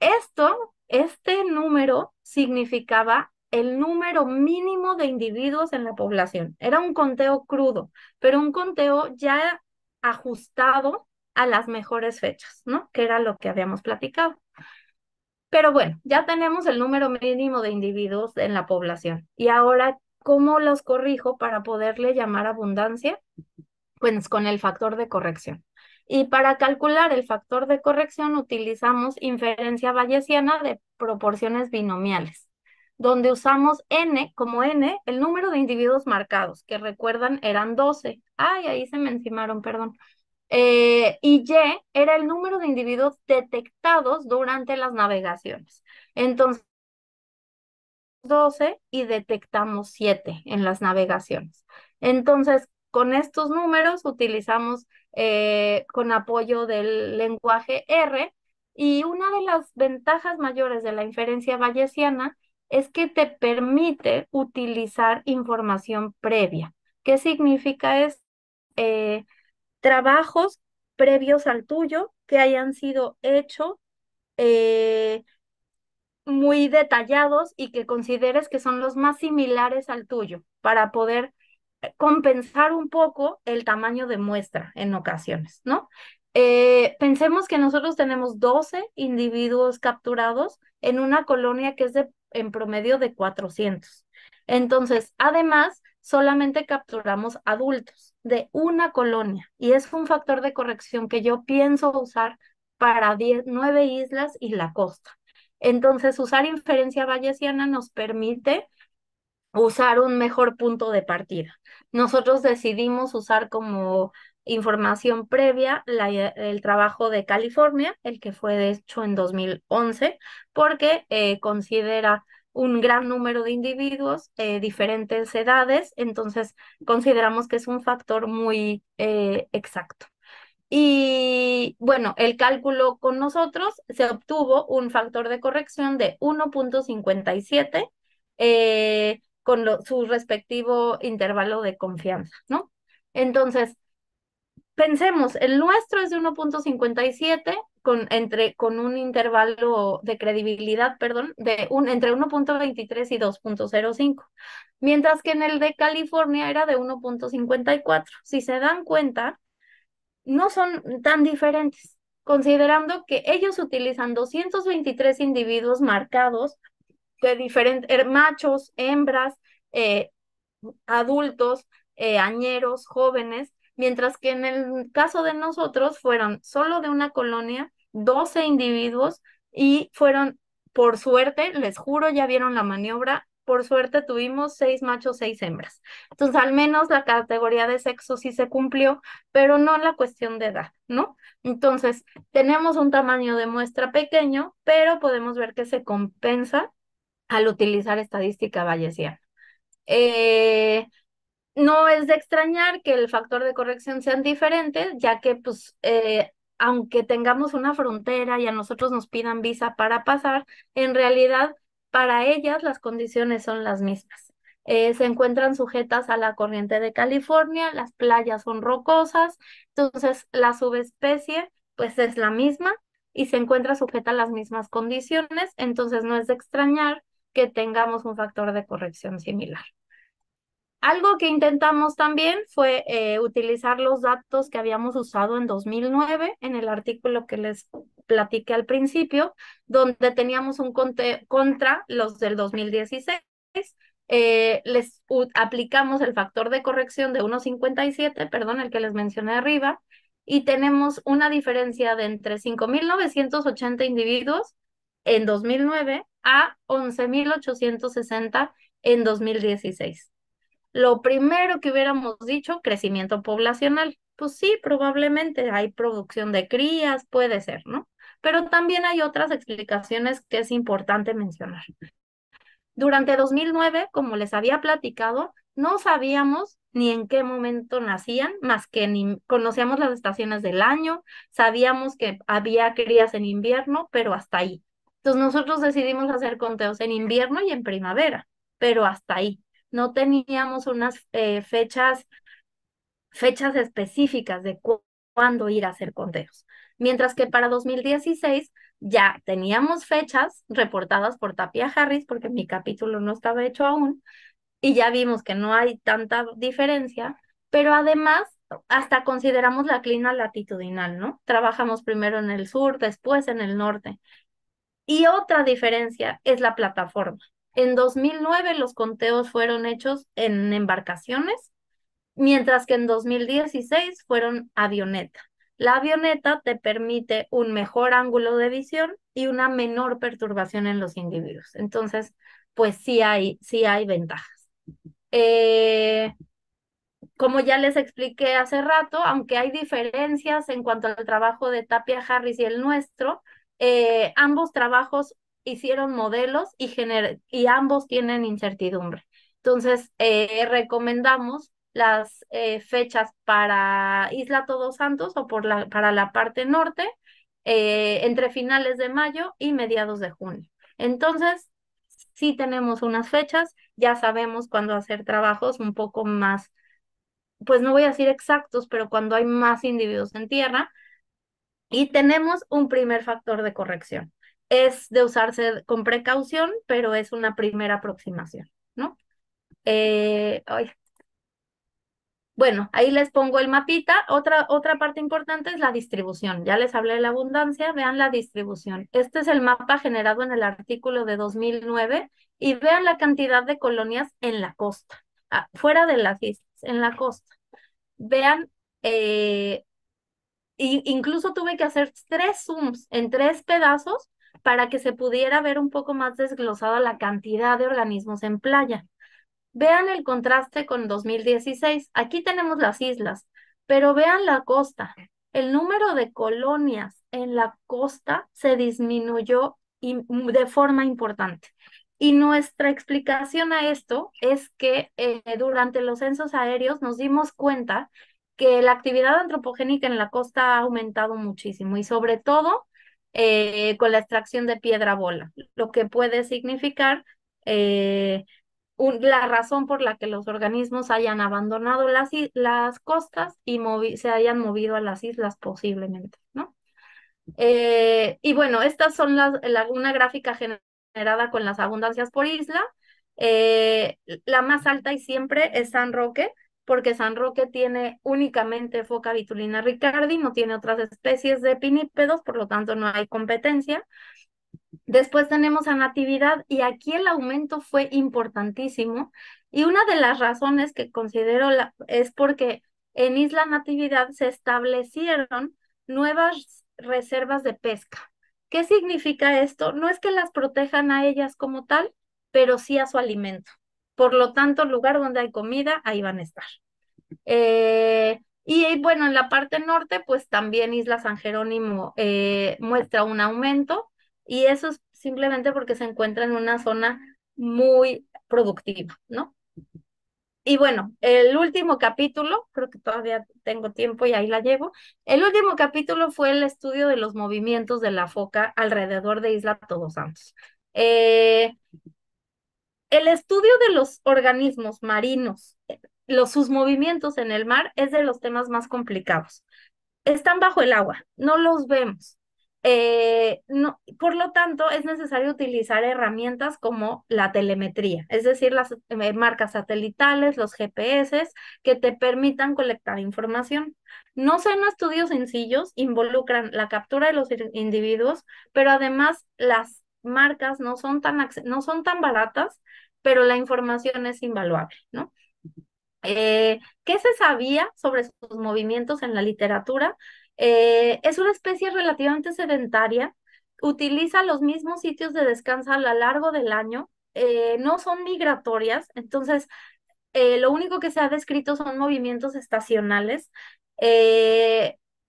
Esto, este número significaba el número mínimo de individuos en la población. Era un conteo crudo, pero un conteo ya ajustado a las mejores fechas, ¿no? Que era lo que habíamos platicado. Pero bueno, ya tenemos el número mínimo de individuos en la población. Y ahora, ¿cómo los corrijo para poderle llamar abundancia? Pues con el factor de corrección. Y para calcular el factor de corrección utilizamos inferencia bayesiana de proporciones binomiales, donde usamos n como n, el número de individuos marcados, que recuerdan eran 12. Ay, ahí se me encimaron, perdón. Eh, y Y era el número de individuos detectados durante las navegaciones. Entonces, 12 y detectamos 7 en las navegaciones. Entonces, con estos números utilizamos eh, con apoyo del lenguaje R y una de las ventajas mayores de la inferencia bayesiana es que te permite utilizar información previa. ¿Qué significa esto? Eh, trabajos previos al tuyo que hayan sido hechos eh, muy detallados y que consideres que son los más similares al tuyo para poder eh, compensar un poco el tamaño de muestra en ocasiones, ¿no? Eh, pensemos que nosotros tenemos 12 individuos capturados en una colonia que es de, en promedio de 400. Entonces, además, solamente capturamos adultos de una colonia y es un factor de corrección que yo pienso usar para 10, 9 islas y la costa. Entonces, usar inferencia bayesiana nos permite usar un mejor punto de partida. Nosotros decidimos usar como información previa el trabajo de California, el que fue hecho en 2011, porque eh, considera un gran número de individuos, eh, diferentes edades, entonces consideramos que es un factor muy eh, exacto. Y bueno, el cálculo con nosotros se obtuvo un factor de corrección de 1.57 eh, con su respectivo intervalo de confianza, ¿no? Entonces, pensemos, el nuestro es de 1.57, con, entre, con un intervalo de credibilidad, perdón, de un, entre 1.23 y 2.05, mientras que en el de California era de 1.54. Si se dan cuenta, no son tan diferentes, considerando que ellos utilizan 223 individuos marcados de diferentes eh, machos, hembras, eh, adultos, eh, añeros, jóvenes, mientras que en el caso de nosotros fueron solo de una colonia, 12 individuos y fueron, por suerte, les juro, ya vieron la maniobra, por suerte tuvimos seis machos, seis hembras. Entonces, al menos la categoría de sexo sí se cumplió, pero no la cuestión de edad, ¿no? Entonces, tenemos un tamaño de muestra pequeño, pero podemos ver que se compensa al utilizar estadística bayesiana. Eh, no es de extrañar que el factor de corrección sean diferentes, ya que pues eh, aunque tengamos una frontera y a nosotros nos pidan visa para pasar, en realidad para ellas las condiciones son las mismas. Eh, se encuentran sujetas a la corriente de California, las playas son rocosas, entonces la subespecie pues es la misma y se encuentra sujeta a las mismas condiciones, entonces no es de extrañar que tengamos un factor de corrección similar. Algo que intentamos también fue eh, utilizar los datos que habíamos usado en 2009 en el artículo que les platiqué al principio, donde teníamos un contra los del 2016. Eh, les aplicamos el factor de corrección de 1.57, perdón, el que les mencioné arriba, y tenemos una diferencia de entre 5.980 individuos en 2009 a 11.860 en 2016 lo primero que hubiéramos dicho, crecimiento poblacional. Pues sí, probablemente hay producción de crías, puede ser, ¿no? Pero también hay otras explicaciones que es importante mencionar. Durante 2009, como les había platicado, no sabíamos ni en qué momento nacían, más que ni conocíamos las estaciones del año, sabíamos que había crías en invierno, pero hasta ahí. Entonces nosotros decidimos hacer conteos en invierno y en primavera, pero hasta ahí no teníamos unas eh, fechas, fechas específicas de cuándo ir a hacer conteos. Mientras que para 2016 ya teníamos fechas reportadas por Tapia Harris, porque mi capítulo no estaba hecho aún, y ya vimos que no hay tanta diferencia, pero además hasta consideramos la clina latitudinal, ¿no? Trabajamos primero en el sur, después en el norte. Y otra diferencia es la plataforma. En 2009 los conteos fueron hechos en embarcaciones, mientras que en 2016 fueron avioneta. La avioneta te permite un mejor ángulo de visión y una menor perturbación en los individuos. Entonces, pues sí hay, sí hay ventajas. Eh, como ya les expliqué hace rato, aunque hay diferencias en cuanto al trabajo de Tapia Harris y el nuestro, eh, ambos trabajos hicieron modelos y, ambos tienen incertidumbre. Entonces, eh, recomendamos las eh, fechas para Isla Todos Santos o para la parte norte eh, entre finales de mayo y mediados de junio. Entonces, sí tenemos unas fechas, ya sabemos cuándo hacer trabajos un poco más, pues no voy a decir exactos, pero cuando hay más individuos en tierra. Y tenemos un primer factor de corrección es de usarse con precaución, pero es una primera aproximación, ¿no? Eh, bueno, ahí les pongo el mapita. Otra, otra parte importante es la distribución. Ya les hablé de la abundancia, vean la distribución. Este es el mapa generado en el artículo de 2009 y vean la cantidad de colonias en la costa, ah, fuera de las islas, en la costa. Vean eh, incluso tuve que hacer tres zooms en tres pedazos para que se pudiera ver un poco más desglosada la cantidad de organismos en playa. Vean el contraste con 2016. Aquí tenemos las islas, pero vean la costa. El número de colonias en la costa se disminuyó de forma importante. Y nuestra explicación a esto es que eh, durante los censos aéreos nos dimos cuenta que la actividad antropogénica en la costa ha aumentado muchísimo y sobre todo eh, con la extracción de piedra bola, lo que puede significar eh, la razón por la que los organismos hayan abandonado las, las costas y se hayan movido a las islas posiblemente, ¿no? Eh, y bueno, estas son las, la, una gráfica generada con las abundancias por isla. la más alta y siempre es San Roque, porque San Roque tiene únicamente foca vitulina ricardi, no tiene otras especies de pinípedos, por lo tanto no hay competencia. Después tenemos a natividad y aquí el aumento fue importantísimo y una de las razones que considero es porque en Isla Natividad se establecieron nuevas reservas de pesca. ¿Qué significa esto? No es que las protejan a ellas como tal, pero sí a su alimento. Por lo tanto, lugar donde hay comida, ahí van a estar. Eh, y bueno, en la parte norte, pues también Isla San Jerónimo eh, muestra un aumento y eso es simplemente porque se encuentra en una zona muy productiva, ¿no? Y bueno, el último capítulo, creo que todavía tengo tiempo y ahí la llevo, el último capítulo fue el estudio de los movimientos de la foca alrededor de Isla Todos Santos. Eh, el estudio de los organismos marinos, los, sus movimientos en el mar, es de los temas más complicados. Están bajo el agua, no los vemos. Eh, no, por lo tanto, es necesario utilizar herramientas como la telemetría, es decir, las eh, marcas satelitales, los GPS, que te permitan colectar información. No son estudios sencillos, involucran la captura de los individuos, pero además las marcas no son tan, no son tan baratas, pero la información es invaluable, ¿no? Eh, ¿Qué se sabía sobre sus movimientos en la literatura? Eh, es una especie relativamente sedentaria, utiliza los mismos sitios de descanso a lo largo del año, eh, no son migratorias, entonces lo único que se ha descrito son movimientos estacionales.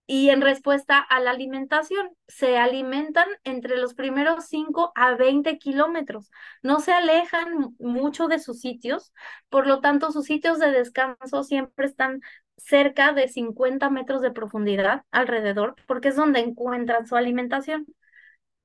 Y en respuesta a la alimentación, se alimentan entre los primeros 5 a 20 kilómetros. No se alejan mucho de sus sitios, por lo tanto sus sitios de descanso siempre están cerca de 50 metros de profundidad alrededor, porque es donde encuentran su alimentación.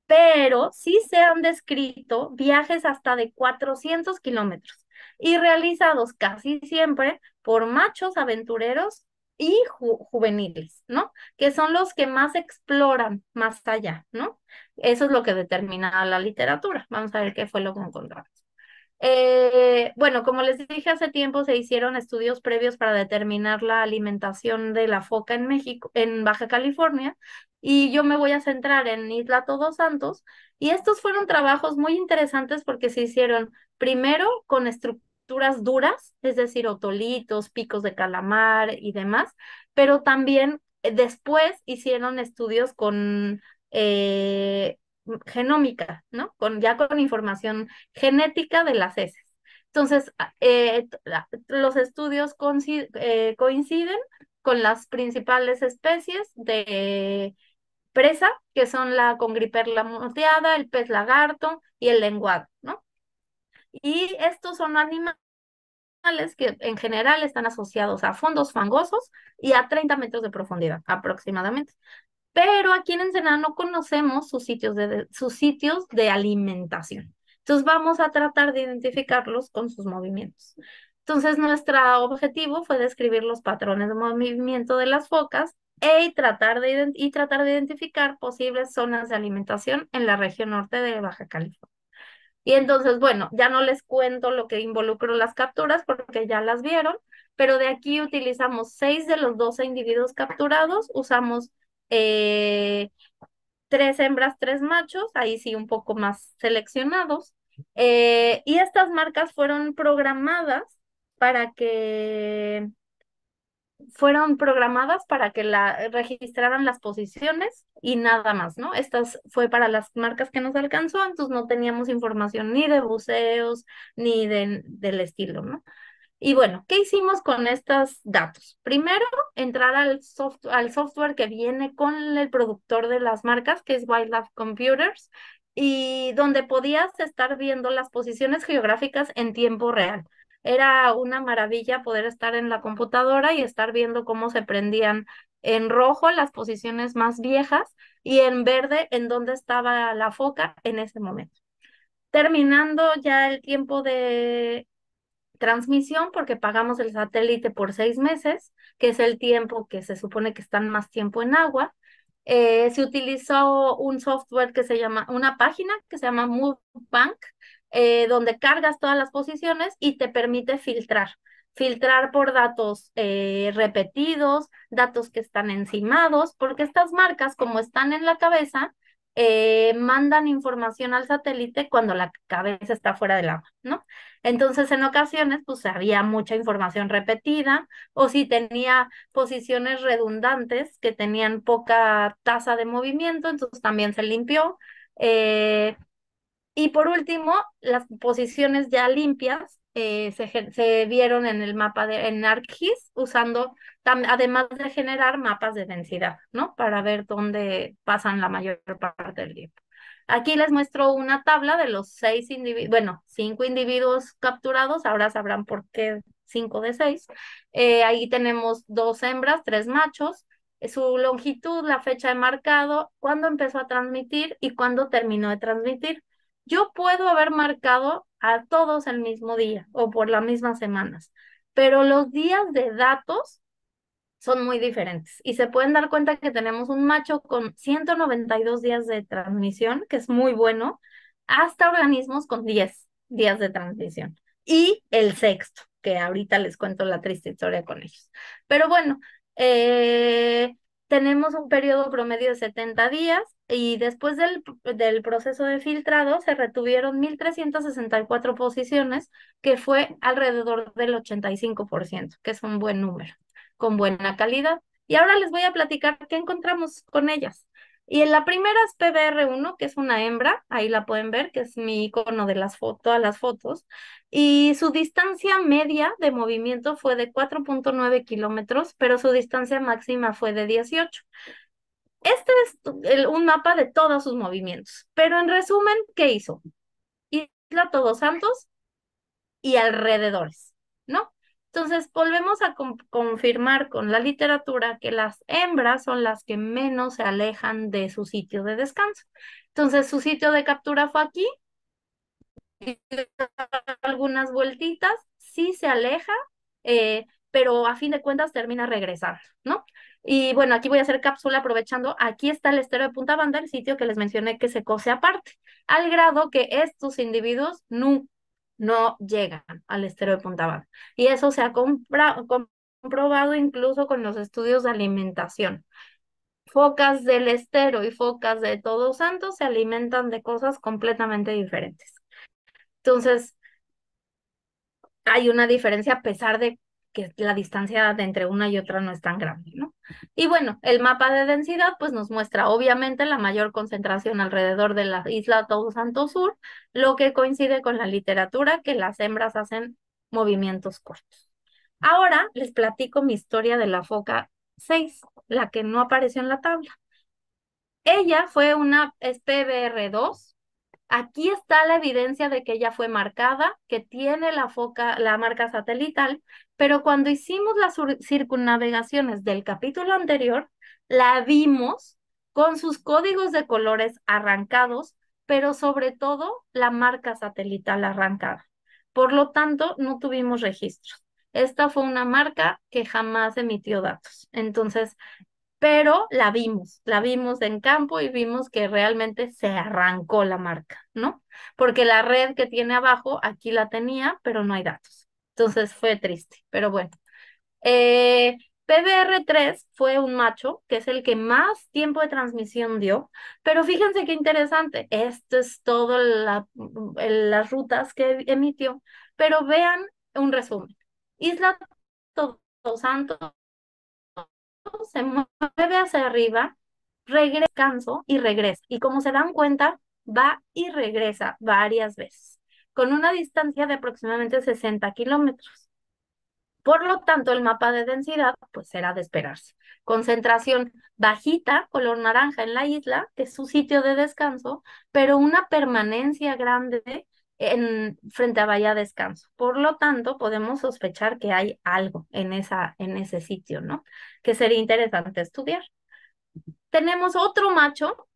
Pero sí se han descrito viajes hasta de 400 kilómetros y realizados casi siempre por machos aventureros y juveniles, ¿no? Que son los que más exploran más allá, ¿no? Eso es lo que determina la literatura. Vamos a ver qué fue lo que encontramos. Eh, bueno, como les dije hace tiempo, se hicieron estudios previos para determinar la alimentación de la foca en México, en Baja California, y yo me voy a centrar en Isla Todos Santos. Y estos fueron trabajos muy interesantes porque se hicieron primero con estructuras duras, es decir, otolitos, picos de calamar y demás, pero también eh, después hicieron estudios con eh, genómica, ¿no? Con, ya con información genética de las heces. Entonces, ah, eh, ah, los estudios coinciden, coinciden con las principales especies de presa, que son la congriperla moteada, el pez lagarto y el lenguado, ¿no? Y estos son animales que en general están asociados a fondos fangosos y a 30 metros de profundidad aproximadamente. Pero aquí en Ensenada no conocemos sus sitios de, sus sitios de alimentación. Entonces vamos a tratar de identificarlos con sus movimientos. Entonces nuestro objetivo fue describir los patrones de movimiento de las focas e tratar de, y tratar de identificar posibles zonas de alimentación en la región norte de Baja California. Y entonces, bueno, ya no les cuento lo que involucró las capturas porque ya las vieron, pero de aquí utilizamos seis de los 12 individuos capturados, usamos eh, tres hembras, tres machos, ahí sí un poco más seleccionados. Eh, y estas marcas fueron programadas para que fueron programadas para que la, registraran las posiciones y nada más, ¿no? Estas fue para las marcas que nos alcanzó, entonces no teníamos información ni de buceos ni de, del estilo, ¿no? Y bueno, ¿qué hicimos con estos datos? Primero, entrar al, al software que viene con el productor de las marcas, que es Wildlife Computers, y donde podías estar viendo las posiciones geográficas en tiempo real era una maravilla poder estar en la computadora y estar viendo cómo se prendían en rojo las posiciones más viejas y en verde en dónde estaba la foca en ese momento. Terminando ya el tiempo de transmisión, porque pagamos el satélite por seis meses, que es el tiempo que se supone que están más tiempo en agua, eh, se utilizó un software que se llama, una página que se llama MoveBank, eh, donde cargas todas las posiciones y te permite filtrar. Filtrar por datos eh, repetidos, datos que están encimados, porque estas marcas, como están en la cabeza, eh, mandan información al satélite cuando la cabeza está fuera del agua, ¿no? Entonces, en ocasiones, pues había mucha información repetida o si tenía posiciones redundantes que tenían poca tasa de movimiento, entonces también se limpió. Y por último, las posiciones ya limpias eh, se, vieron en el mapa de en usando, además de generar mapas de densidad, ¿no? Para ver dónde pasan la mayor parte del tiempo. Aquí les muestro una tabla de los seis individuos, bueno, cinco individuos capturados, ahora sabrán por qué cinco de seis. Eh, ahí tenemos dos hembras, tres machos, su longitud, la fecha de marcado, cuándo empezó a transmitir y cuándo terminó de transmitir yo puedo haber marcado a todos el mismo día o por las mismas semanas, pero los días de datos son muy diferentes y se pueden dar cuenta que tenemos un macho con 192 días de transmisión, que es muy bueno, hasta organismos con 10 días de transmisión y el sexto, que ahorita les cuento la triste historia con ellos. Pero bueno, eh, tenemos un periodo promedio de 70 días y después del, del, proceso de filtrado se retuvieron 1.364 posiciones, que fue alrededor del 85%, que es un buen número, con buena calidad. Y ahora les voy a platicar qué encontramos con ellas. Y en la primera es PBR1, que es una hembra, ahí la pueden ver, que es mi icono de las todas las fotos, y su distancia media de movimiento fue de 4.9 kilómetros, pero su distancia máxima fue de 18. Este es un mapa de todos sus movimientos. Pero en resumen, ¿qué hizo? Isla Todos Santos y alrededores, ¿no? Entonces, volvemos a confirmar con la literatura que las hembras son las que menos se alejan de su sitio de descanso. Entonces, su sitio de captura fue aquí. Algunas vueltitas, sí se aleja, eh, pero a fin de cuentas termina regresando, ¿no? Y bueno, aquí voy a hacer cápsula aprovechando, aquí está el estero de Punta Banda, el sitio que les mencioné que se cose aparte, al grado que estos individuos no, no llegan al estero de Punta Banda. Y eso se ha comprobado incluso con los estudios de alimentación. Focas del estero y focas de Todos Santos se alimentan de cosas completamente diferentes. Entonces, hay una diferencia a pesar de que la distancia entre una y otra no es tan grande, ¿no? Y bueno, el mapa de densidad pues nos muestra obviamente la mayor concentración alrededor de la isla Todos Santo Sur, lo que coincide con la literatura que las hembras hacen movimientos cortos. Ahora les platico mi historia de la foca 6, la que no apareció en la tabla. Ella fue una, spbr este 2 Aquí está la evidencia de que ella fue marcada, que tiene la, foca, la marca satelital, pero cuando hicimos las circunnavegaciones del capítulo anterior, la vimos con sus códigos de colores arrancados, pero sobre todo la marca satelital arrancada. Por lo tanto, no tuvimos registros. Esta fue una marca que jamás emitió datos. Entonces, pero la vimos, la vimos en campo y vimos que realmente se arrancó la marca, ¿no? Porque la red que tiene abajo, aquí la tenía, pero no hay datos. Entonces fue triste, pero bueno. Eh, PBR3 fue un macho, que es el que más tiempo de transmisión dio, pero fíjense qué interesante, esto es todo las rutas que emitió, pero vean un resumen. Isla Santo se mueve hacia arriba, regresa, y regresa. Y como se dan cuenta, va y regresa varias veces, con una distancia de aproximadamente 60 kilómetros. Por lo tanto, el mapa de densidad pues será de esperarse. Concentración bajita, color naranja en la isla, que es su sitio de descanso, pero una permanencia grande en, frente a Bahía Descanso. Por lo tanto, podemos sospechar que hay algo en, esa, en ese sitio, ¿no? Que sería interesante estudiar. Tenemos otro macho,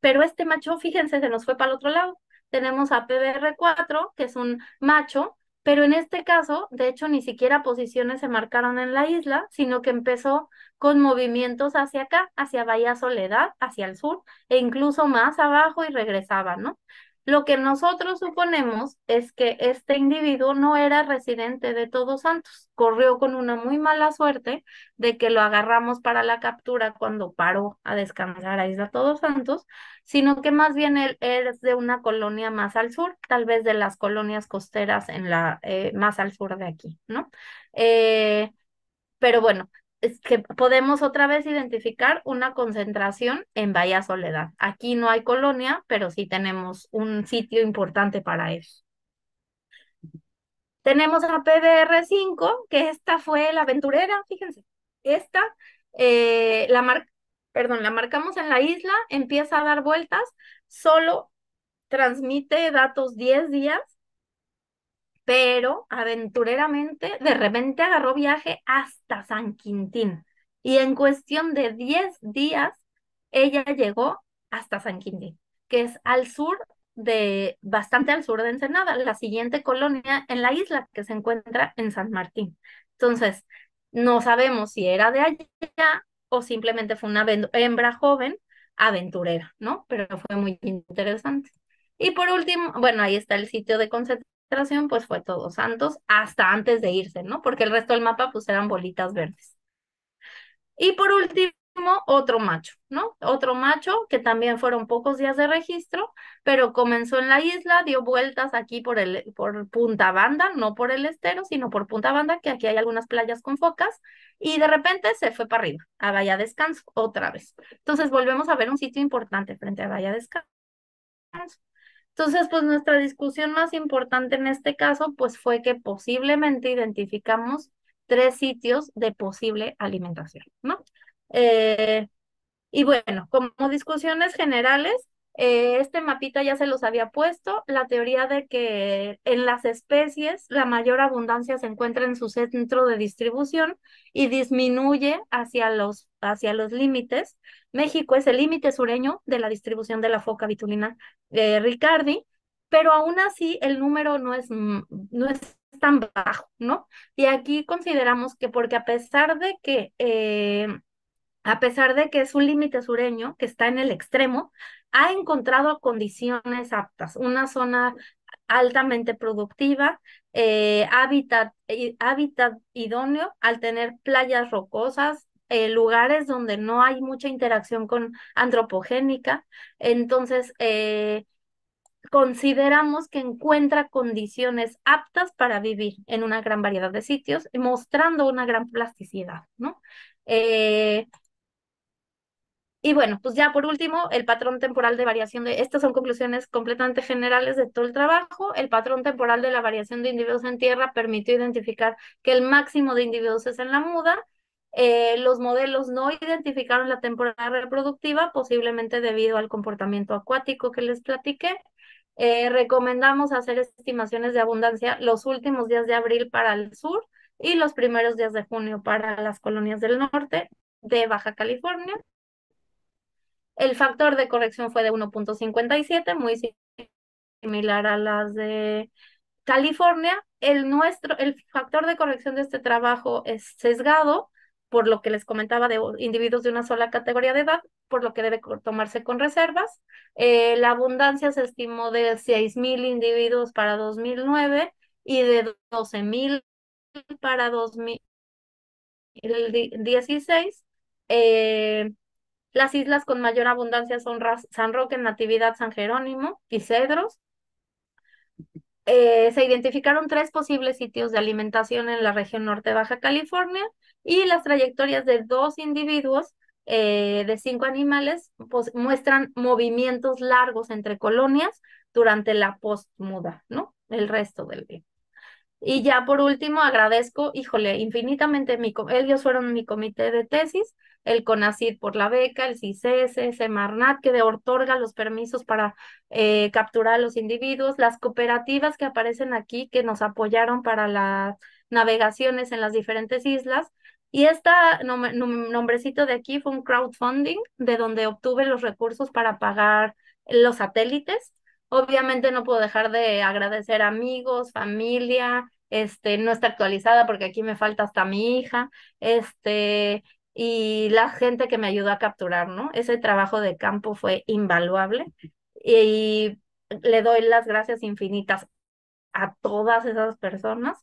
pero este macho, fíjense, se nos fue para el otro lado. Tenemos a PBR4, que es un macho, pero en este caso, de hecho, ni siquiera posiciones se marcaron en la isla, sino que empezó con movimientos hacia acá, hacia Bahía Soledad, hacia el sur, e incluso más abajo y regresaba, ¿no? Lo que nosotros suponemos es que este individuo no era residente de Todos Santos, corrió con una muy mala suerte de que lo agarramos para la captura cuando paró a descansar a Isla Todos Santos, sino que más bien él es de una colonia más al sur, tal vez de las colonias costeras en la eh, más al sur de aquí, ¿no? Eh, pero bueno, es que podemos otra vez identificar una concentración en Bahía Soledad. Aquí no hay colonia, pero sí tenemos un sitio importante para eso. Tenemos la PDR 5 que esta fue la aventurera, fíjense. Esta, eh, la perdón, la marcamos en la isla, empieza a dar vueltas, solo transmite datos 10 días pero aventureramente de repente agarró viaje hasta San Quintín y en cuestión de 10 días ella llegó hasta San Quintín, que es al sur de, bastante al sur de Ensenada, la siguiente colonia en la isla que se encuentra en San Martín. Entonces, no sabemos si era de allá o simplemente fue una hembra joven aventurera, ¿no? Pero fue muy interesante. Y por último, bueno, ahí está el sitio de concentración pues fue Todos Santos hasta antes de irse, ¿no? Porque el resto del mapa pues eran bolitas verdes. Y por último, otro macho, ¿no? Otro macho que también fueron pocos días de registro, pero comenzó en la isla, dio vueltas aquí por, el, por Punta Banda, no por el estero, sino por Punta Banda, que aquí hay algunas playas con focas, y de repente se fue para arriba, a Bahía Descanso, otra vez. Entonces volvemos a ver un sitio importante frente a Bahía Descanso. Entonces, pues nuestra discusión más importante en este caso, pues fue que posiblemente identificamos tres sitios de posible alimentación, ¿no? Eh, y bueno, como discusiones generales, eh, este mapita ya se los había puesto, la teoría de que en las especies la mayor abundancia se encuentra en su centro de distribución y disminuye hacia los, hacia los límites. México es el límite sureño de la distribución de la foca vitulina de eh, Ricardi, pero aún así el número no es, mm, no es tan bajo, ¿no? Y aquí consideramos que porque a pesar de que... Eh, a pesar de que es un límite sureño que está en el extremo, ha encontrado condiciones aptas, una zona altamente productiva, eh, eh, hábitat, idóneo al tener playas rocosas, eh, lugares donde no hay mucha interacción con antropogénica. Entonces, consideramos que encuentra condiciones aptas para vivir en una gran variedad de sitios, mostrando una gran plasticidad, ¿no? Y bueno, pues ya por último, el patrón temporal de variación de, estas son conclusiones completamente generales de todo el trabajo, el patrón temporal de la variación de individuos en tierra permitió identificar que el máximo de individuos es en la muda, eh, los modelos no identificaron la temporada reproductiva, posiblemente debido al comportamiento acuático que les platiqué. Eh, recomendamos hacer estimaciones de abundancia los últimos días de abril para el sur y los primeros días de junio para las colonias del norte de Baja California. El factor de corrección fue de 1.57, muy similar a las de California. El, nuestro, el factor de corrección de este trabajo es sesgado, por lo que les comentaba de individuos de una sola categoría de edad, por lo que debe tomarse con reservas. Eh, la abundancia se estimó de 6.000 individuos para 2009 y de 12.000 para 2016. Las islas con mayor abundancia son San Roque, Natividad, San Jerónimo y Cedros. Eh, se identificaron tres posibles sitios de alimentación en la región norte Baja California y las trayectorias de dos individuos eh, de cinco animales pues, muestran movimientos largos entre colonias durante la postmuda, ¿no? El resto del día. Y ya por último, agradezco, híjole, infinitamente, mi, ellos fueron mi comité de tesis, el CONACID por la beca, el CICES, Semarnat, que otorga los permisos para eh, capturar a los individuos, las cooperativas que aparecen aquí, que nos apoyaron para las navegaciones en las diferentes islas. Y este nombrecito de aquí fue un crowdfunding, de donde obtuve los recursos para pagar los satélites Obviamente no puedo dejar de agradecer amigos, familia, este, no está actualizada porque aquí me falta hasta mi hija, este, y la gente que me ayudó a capturar, ¿no? Ese trabajo de campo fue invaluable y, le doy las gracias infinitas a todas esas personas.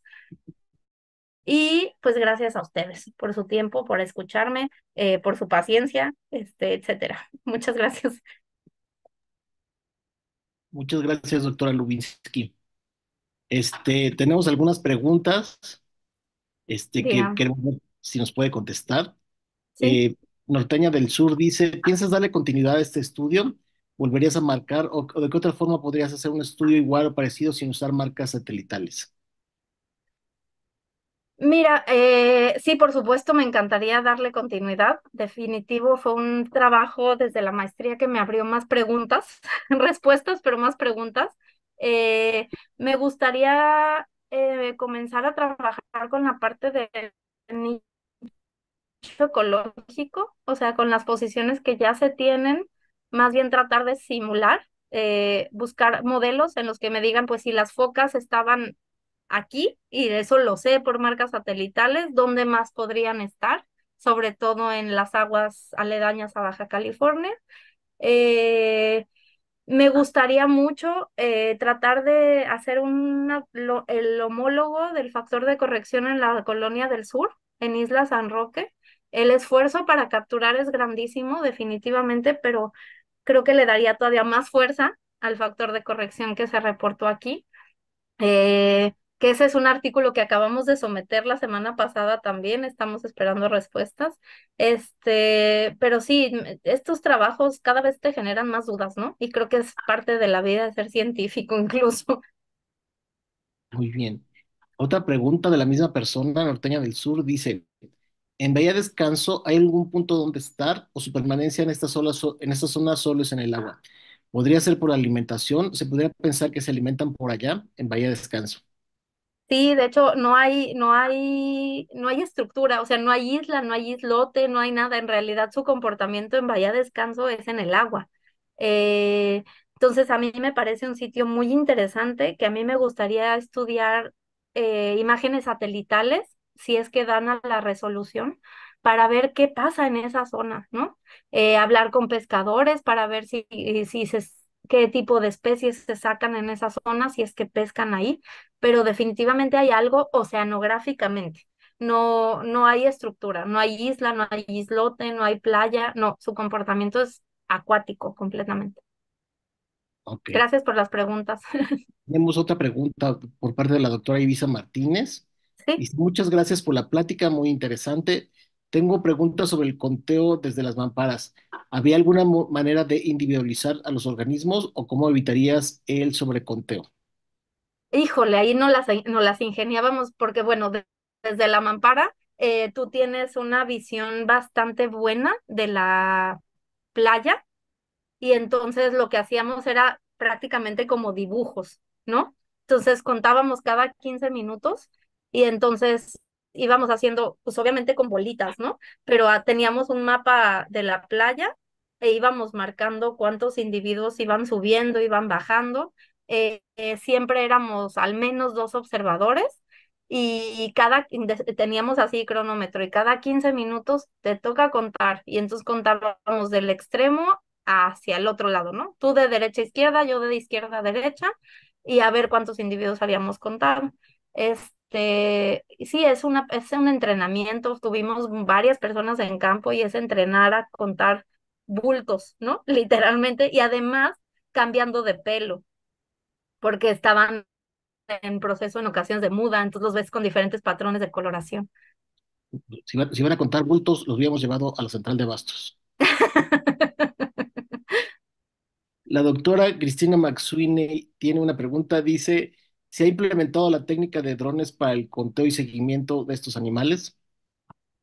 Y pues gracias a ustedes por su tiempo, por escucharme, eh, por su paciencia, este, etcétera. Muchas gracias. Muchas gracias, doctora Lubinsky. Este, tenemos algunas preguntas este, que queremos ver si nos puede contestar. Eh, Norteña del Sur dice, ¿piensas darle continuidad a este estudio? ¿Volverías a marcar o de qué otra forma podrías hacer un estudio igual o parecido sin usar marcas satelitales? Mira, eh, sí, por supuesto, me encantaría darle continuidad. Definitivo, fue un trabajo desde la maestría que me abrió más preguntas, respuestas, pero más preguntas. Eh, me gustaría eh, comenzar a trabajar con la parte de nicho ecológico, o sea, con las posiciones que ya se tienen, más bien tratar de simular, buscar modelos en los que me digan, pues si las focas estaban aquí, y eso lo sé por marcas satelitales, dónde más podrían estar, sobre todo en las aguas aledañas a Baja California. Eh, me gustaría mucho eh, tratar de hacer el homólogo del factor de corrección en la colonia del sur, en Isla San Roque. El esfuerzo para capturar es grandísimo, definitivamente, pero creo que le daría todavía más fuerza al factor de corrección que se reportó aquí. Eh, que ese es un artículo que acabamos de someter la semana pasada también, estamos esperando respuestas. Este, pero sí, estos trabajos cada vez te generan más dudas, ¿no? Y creo que es parte de la vida de ser científico incluso. Muy bien. Otra pregunta de la misma persona, Norteña del Sur, dice, ¿en Bahía Descanso hay algún punto donde estar o su permanencia en estas sola, en esta zona solo es en el agua? ¿Podría ser por alimentación? ¿Se podría pensar que se alimentan por allá, en Bahía Descanso? Sí, de hecho, no hay, no hay, no hay estructura, o sea, no hay isla, no hay islote, no hay nada. En realidad, su comportamiento en Bahía Descanso es en el agua. Eh, entonces, a mí me parece un sitio muy interesante que a mí me gustaría estudiar eh, imágenes satelitales, si es que dan a la resolución, para ver qué pasa en esa zona, ¿no? Eh, hablar con pescadores para ver si, si se qué tipo de especies se sacan en esas zonas si es que pescan ahí, pero definitivamente hay algo oceanográficamente. No, no hay estructura, no hay isla, no hay islote, no hay playa, no, su comportamiento es acuático completamente. Gracias por las preguntas. Tenemos otra pregunta por parte de la doctora Ibiza Martínez. muchas gracias por la plática, muy interesante. Tengo preguntas sobre el conteo desde las mamparas. ¿Había alguna manera de individualizar a los organismos o cómo evitarías el sobreconteo? Híjole, ahí no las, no las ingeniábamos porque, bueno, desde la mampara eh, tú tienes una visión bastante buena de la playa y entonces lo que hacíamos era prácticamente como dibujos, ¿no? Entonces contábamos cada 15 minutos y entonces íbamos haciendo, pues obviamente con bolitas, ¿no? Pero ah, teníamos un mapa de la playa e íbamos marcando cuántos individuos iban subiendo, iban bajando. Eh, eh, siempre éramos al menos dos observadores y cada teníamos así cronómetro y cada 15 minutos te toca contar y entonces contábamos del extremo hacia el otro lado, ¿no? Tú de derecha a izquierda, yo de izquierda a derecha y a ver cuántos individuos habíamos contado. Este, este, sí, es, una, es un entrenamiento. Tuvimos varias personas en campo y es entrenar a contar bultos, ¿no? Literalmente. Y además cambiando de pelo, porque estaban en proceso en ocasiones de muda, entonces los ves con diferentes patrones de coloración. Si, van a contar bultos, los habíamos llevado a la central de bastos. la doctora Cristina Maxwine tiene una pregunta, dice, ¿Se ha implementado la técnica de drones para el conteo y seguimiento de estos animales?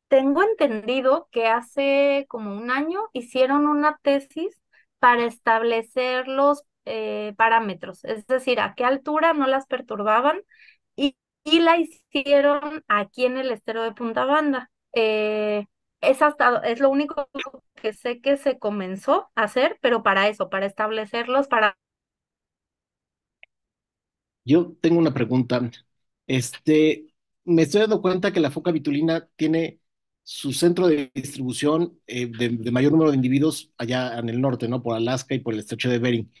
Tengo entendido que hace como un año hicieron una tesis para establecer los eh, parámetros, es decir, a qué altura no las perturbaban y, la hicieron aquí en el estero de Punta Banda. Eh, es, es lo único que sé que se comenzó a hacer, pero para eso, para establecerlos, para... Yo tengo una pregunta. Este, me estoy dando cuenta que la foca vitulina tiene su centro de distribución eh, de, mayor número de individuos allá en el norte, ¿no? Por Alaska y por el estrecho de Bering.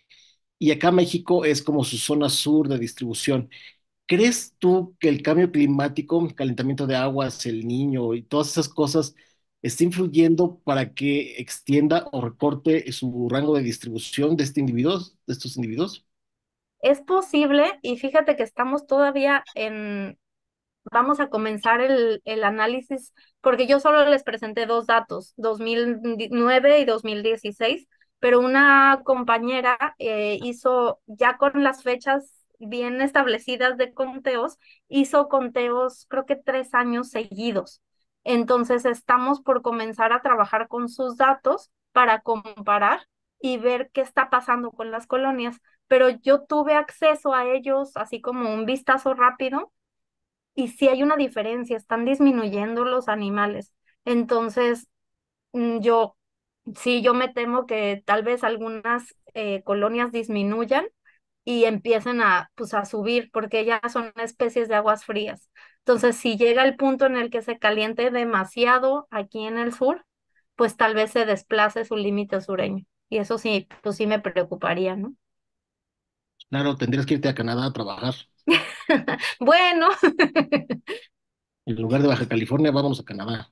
Y acá México es como su zona sur de distribución. ¿Crees tú que el cambio climático, calentamiento de aguas, el niño y todas esas cosas está influyendo para que extienda o recorte su rango de distribución de, este individuos, de estos individuos? Es posible, y fíjate que estamos todavía en, vamos a comenzar el, análisis, porque yo solo les presenté dos datos, 2009 y 2016, pero una compañera eh, hizo, ya con las fechas bien establecidas de conteos, hizo conteos creo que tres años seguidos. Entonces estamos por comenzar a trabajar con sus datos para comparar y ver qué está pasando con las colonias pero yo tuve acceso a ellos así como un vistazo rápido y sí hay una diferencia, están disminuyendo los animales. Entonces, mm, yo sí, yo me temo que tal vez algunas eh, colonias disminuyan y empiecen a, pues, a subir porque ya son especies de aguas frías. Entonces, si llega el punto en el que se caliente demasiado aquí en el sur, pues tal vez se desplace su límite sureño. Y eso sí, pues sí me preocuparía, ¿no? Claro, tendrías que irte a Canadá a trabajar. bueno. en lugar de Baja California, vamos a Canadá.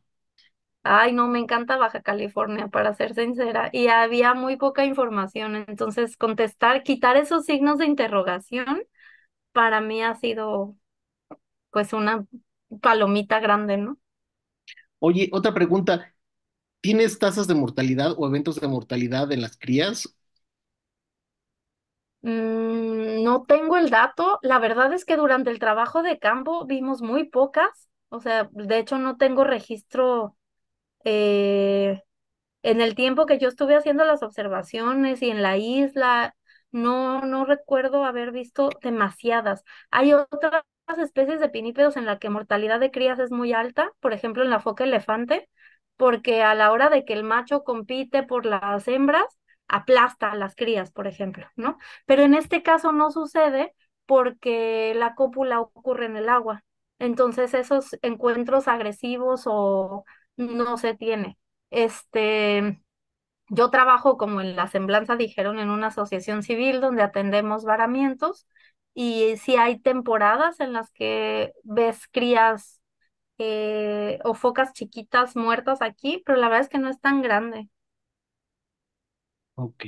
Ay, no, me encanta Baja California, para ser sincera. Y había muy poca información, entonces contestar, quitar esos signos de interrogación, para mí ha sido pues una palomita grande, ¿no? Oye, otra pregunta. ¿Tienes tasas de mortalidad o eventos de mortalidad en las crías Mm, no tengo el dato. La verdad es que durante el trabajo de campo vimos muy pocas. O sea, de hecho no tengo registro eh, en el tiempo que yo estuve haciendo las observaciones y en la isla. No, no recuerdo haber visto demasiadas. Hay otras especies de pinípedos en la que mortalidad de crías es muy alta, por ejemplo en la foca elefante, porque a la hora de que el macho compite por las hembras, aplasta a las crías, por ejemplo, ¿no? Pero en este caso no sucede porque la cópula ocurre en el agua. Entonces esos encuentros agresivos o no se tiene. Este, yo trabajo, como en la semblanza dijeron, en una asociación civil donde atendemos varamientos y si hay temporadas en las que ves crías eh, o focas chiquitas muertas aquí, pero la verdad es que no es tan grande. Ok.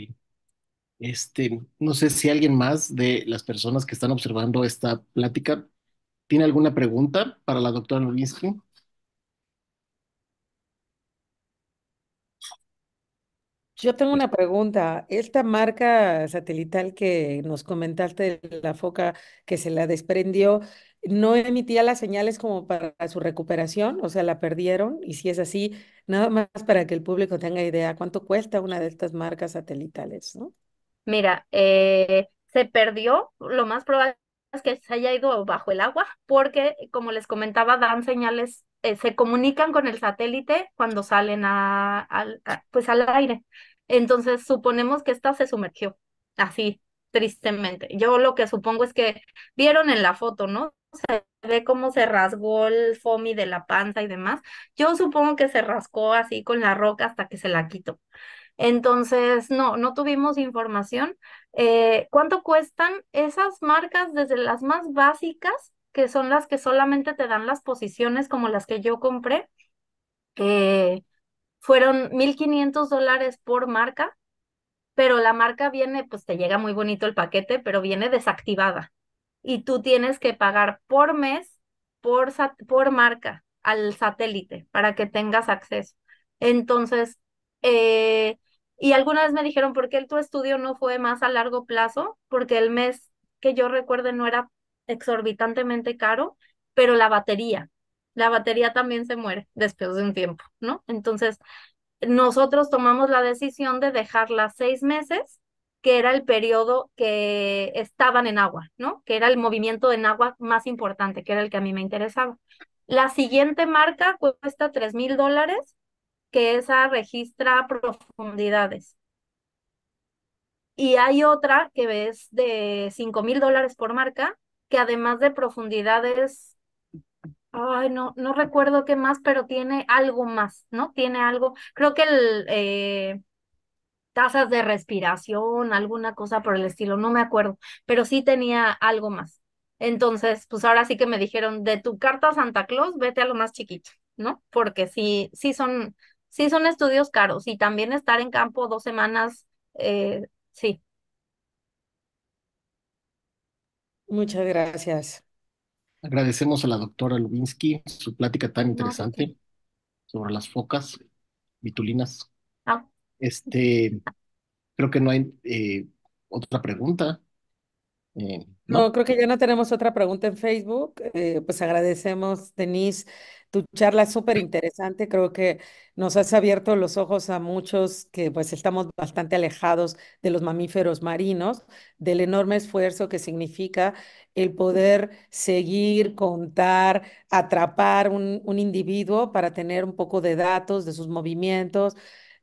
Este, no sé si alguien más de las personas que están observando esta plática tiene alguna pregunta para la doctora novinsky Yo tengo una pregunta. Esta marca satelital que nos comentaste de la foca que se la desprendió, no emitía las señales como para su recuperación, o sea, la perdieron. Y si es así, nada más para que el público tenga idea cuánto cuesta una de estas marcas satelitales, ¿no? Mira, eh, se perdió, lo más probable es que se haya ido bajo el agua, porque como les comentaba, dan señales, eh, se comunican con el satélite cuando salen pues al aire. Entonces suponemos que esta se sumergió, así, tristemente. Yo lo que supongo es que vieron en la foto, ¿no? se ve cómo se rasgó el foamy de la panza y demás. Yo supongo que se rascó así con la roca hasta que se la quitó. Entonces, no, no tuvimos información. Eh, ¿Cuánto cuestan esas marcas desde las más básicas, que son las que solamente te dan las posiciones como las que yo compré? Eh, fueron 1.500 dólares por marca, pero la marca viene, pues te llega muy bonito el paquete, pero viene desactivada y tú tienes que pagar por mes, por, por marca al satélite para que tengas acceso. Entonces, eh, y alguna vez me dijeron, ¿por qué tu estudio no fue más a largo plazo? Porque el mes que yo recuerde no era exorbitantemente caro, pero la batería, la batería también se muere después de un tiempo, ¿no? Entonces, nosotros tomamos la decisión de dejarla seis meses que era el periodo que estaban en agua, ¿no? Que era el movimiento en agua más importante, que era el que a mí me interesaba. La siguiente marca cuesta 3.000 mil dólares, que esa registra profundidades. Y hay otra que es de 5.000 mil dólares por marca, que además de profundidades, ay, no, no recuerdo qué más, pero tiene algo más, ¿no? Tiene algo, creo que el, eh, tasas de respiración, alguna cosa por el estilo, no me acuerdo, pero sí tenía algo más. Entonces, pues ahora sí que me dijeron, de tu carta a Santa Claus, vete a lo más chiquito, ¿no? Porque sí, sí son, sí son estudios caros y también estar en campo dos semanas, eh, sí. Muchas gracias. Agradecemos a la doctora Lubinsky su plática tan pues, interesante sobre las focas vitulinas. Este, creo que no hay eh, otra pregunta. Eh, ¿no? creo que ya no tenemos otra pregunta en Facebook. Eh, pues agradecemos, Denise, tu charla es súper interesante. Creo que nos has abierto los ojos a muchos que pues estamos bastante alejados de los mamíferos marinos, del enorme esfuerzo que significa el poder seguir, contar, atrapar un individuo para tener un poco de datos de sus movimientos,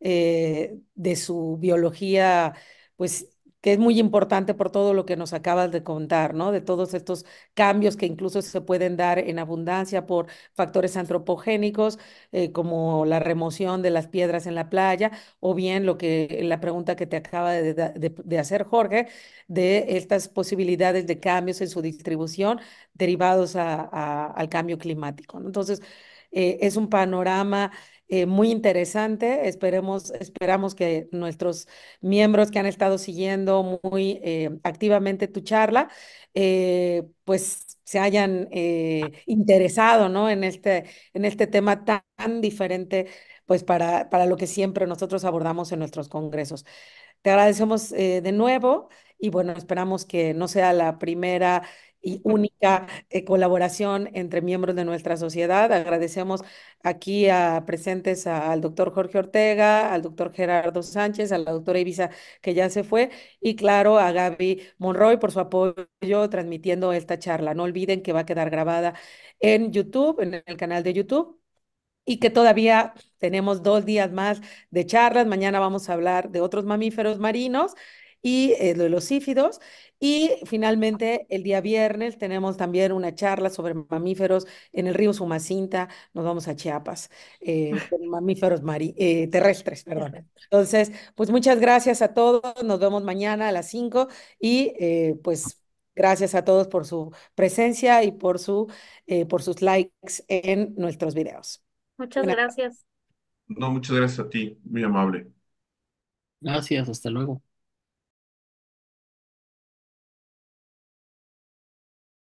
eh, de su biología, pues que es muy importante por todo lo que nos acabas de contar, ¿no? De todos estos cambios que incluso se pueden dar en abundancia por factores antropogénicos, eh, como la remoción de las piedras en la playa, o bien lo que la pregunta que te acaba de, hacer Jorge, de estas posibilidades de cambios en su distribución derivados al cambio climático. Entonces, eh, es un panorama eh, muy interesante. Esperemos, esperamos que nuestros miembros que han estado siguiendo muy eh, activamente tu charla, eh, pues se hayan interesado ¿no? en, este, en este tema tan, diferente pues para, para lo que siempre nosotros abordamos en nuestros congresos. Te agradecemos de nuevo y bueno, esperamos que no sea la primera y única eh, colaboración entre miembros de nuestra sociedad. Agradecemos aquí a presentes al doctor Jorge Ortega, al doctor Gerardo Sánchez, a la doctora Ibiza que ya se fue y claro a Gaby Monroy por su apoyo transmitiendo esta charla. No olviden que va a quedar grabada en YouTube, en el canal de YouTube y que todavía tenemos dos días más de charlas. Mañana vamos a hablar de otros mamíferos marinos y eh, lo de los sífidos. Y finalmente, el día viernes tenemos también una charla sobre mamíferos en el río Sumacinta. Nos vamos a Chiapas, eh, mamíferos eh, terrestres, perdón. Entonces, pues muchas gracias a todos. Nos vemos mañana a las 5 y pues gracias a todos por su presencia y por, su, por sus likes en nuestros videos. Muchas gracias. No, muchas gracias a ti, muy amable. Gracias, hasta luego.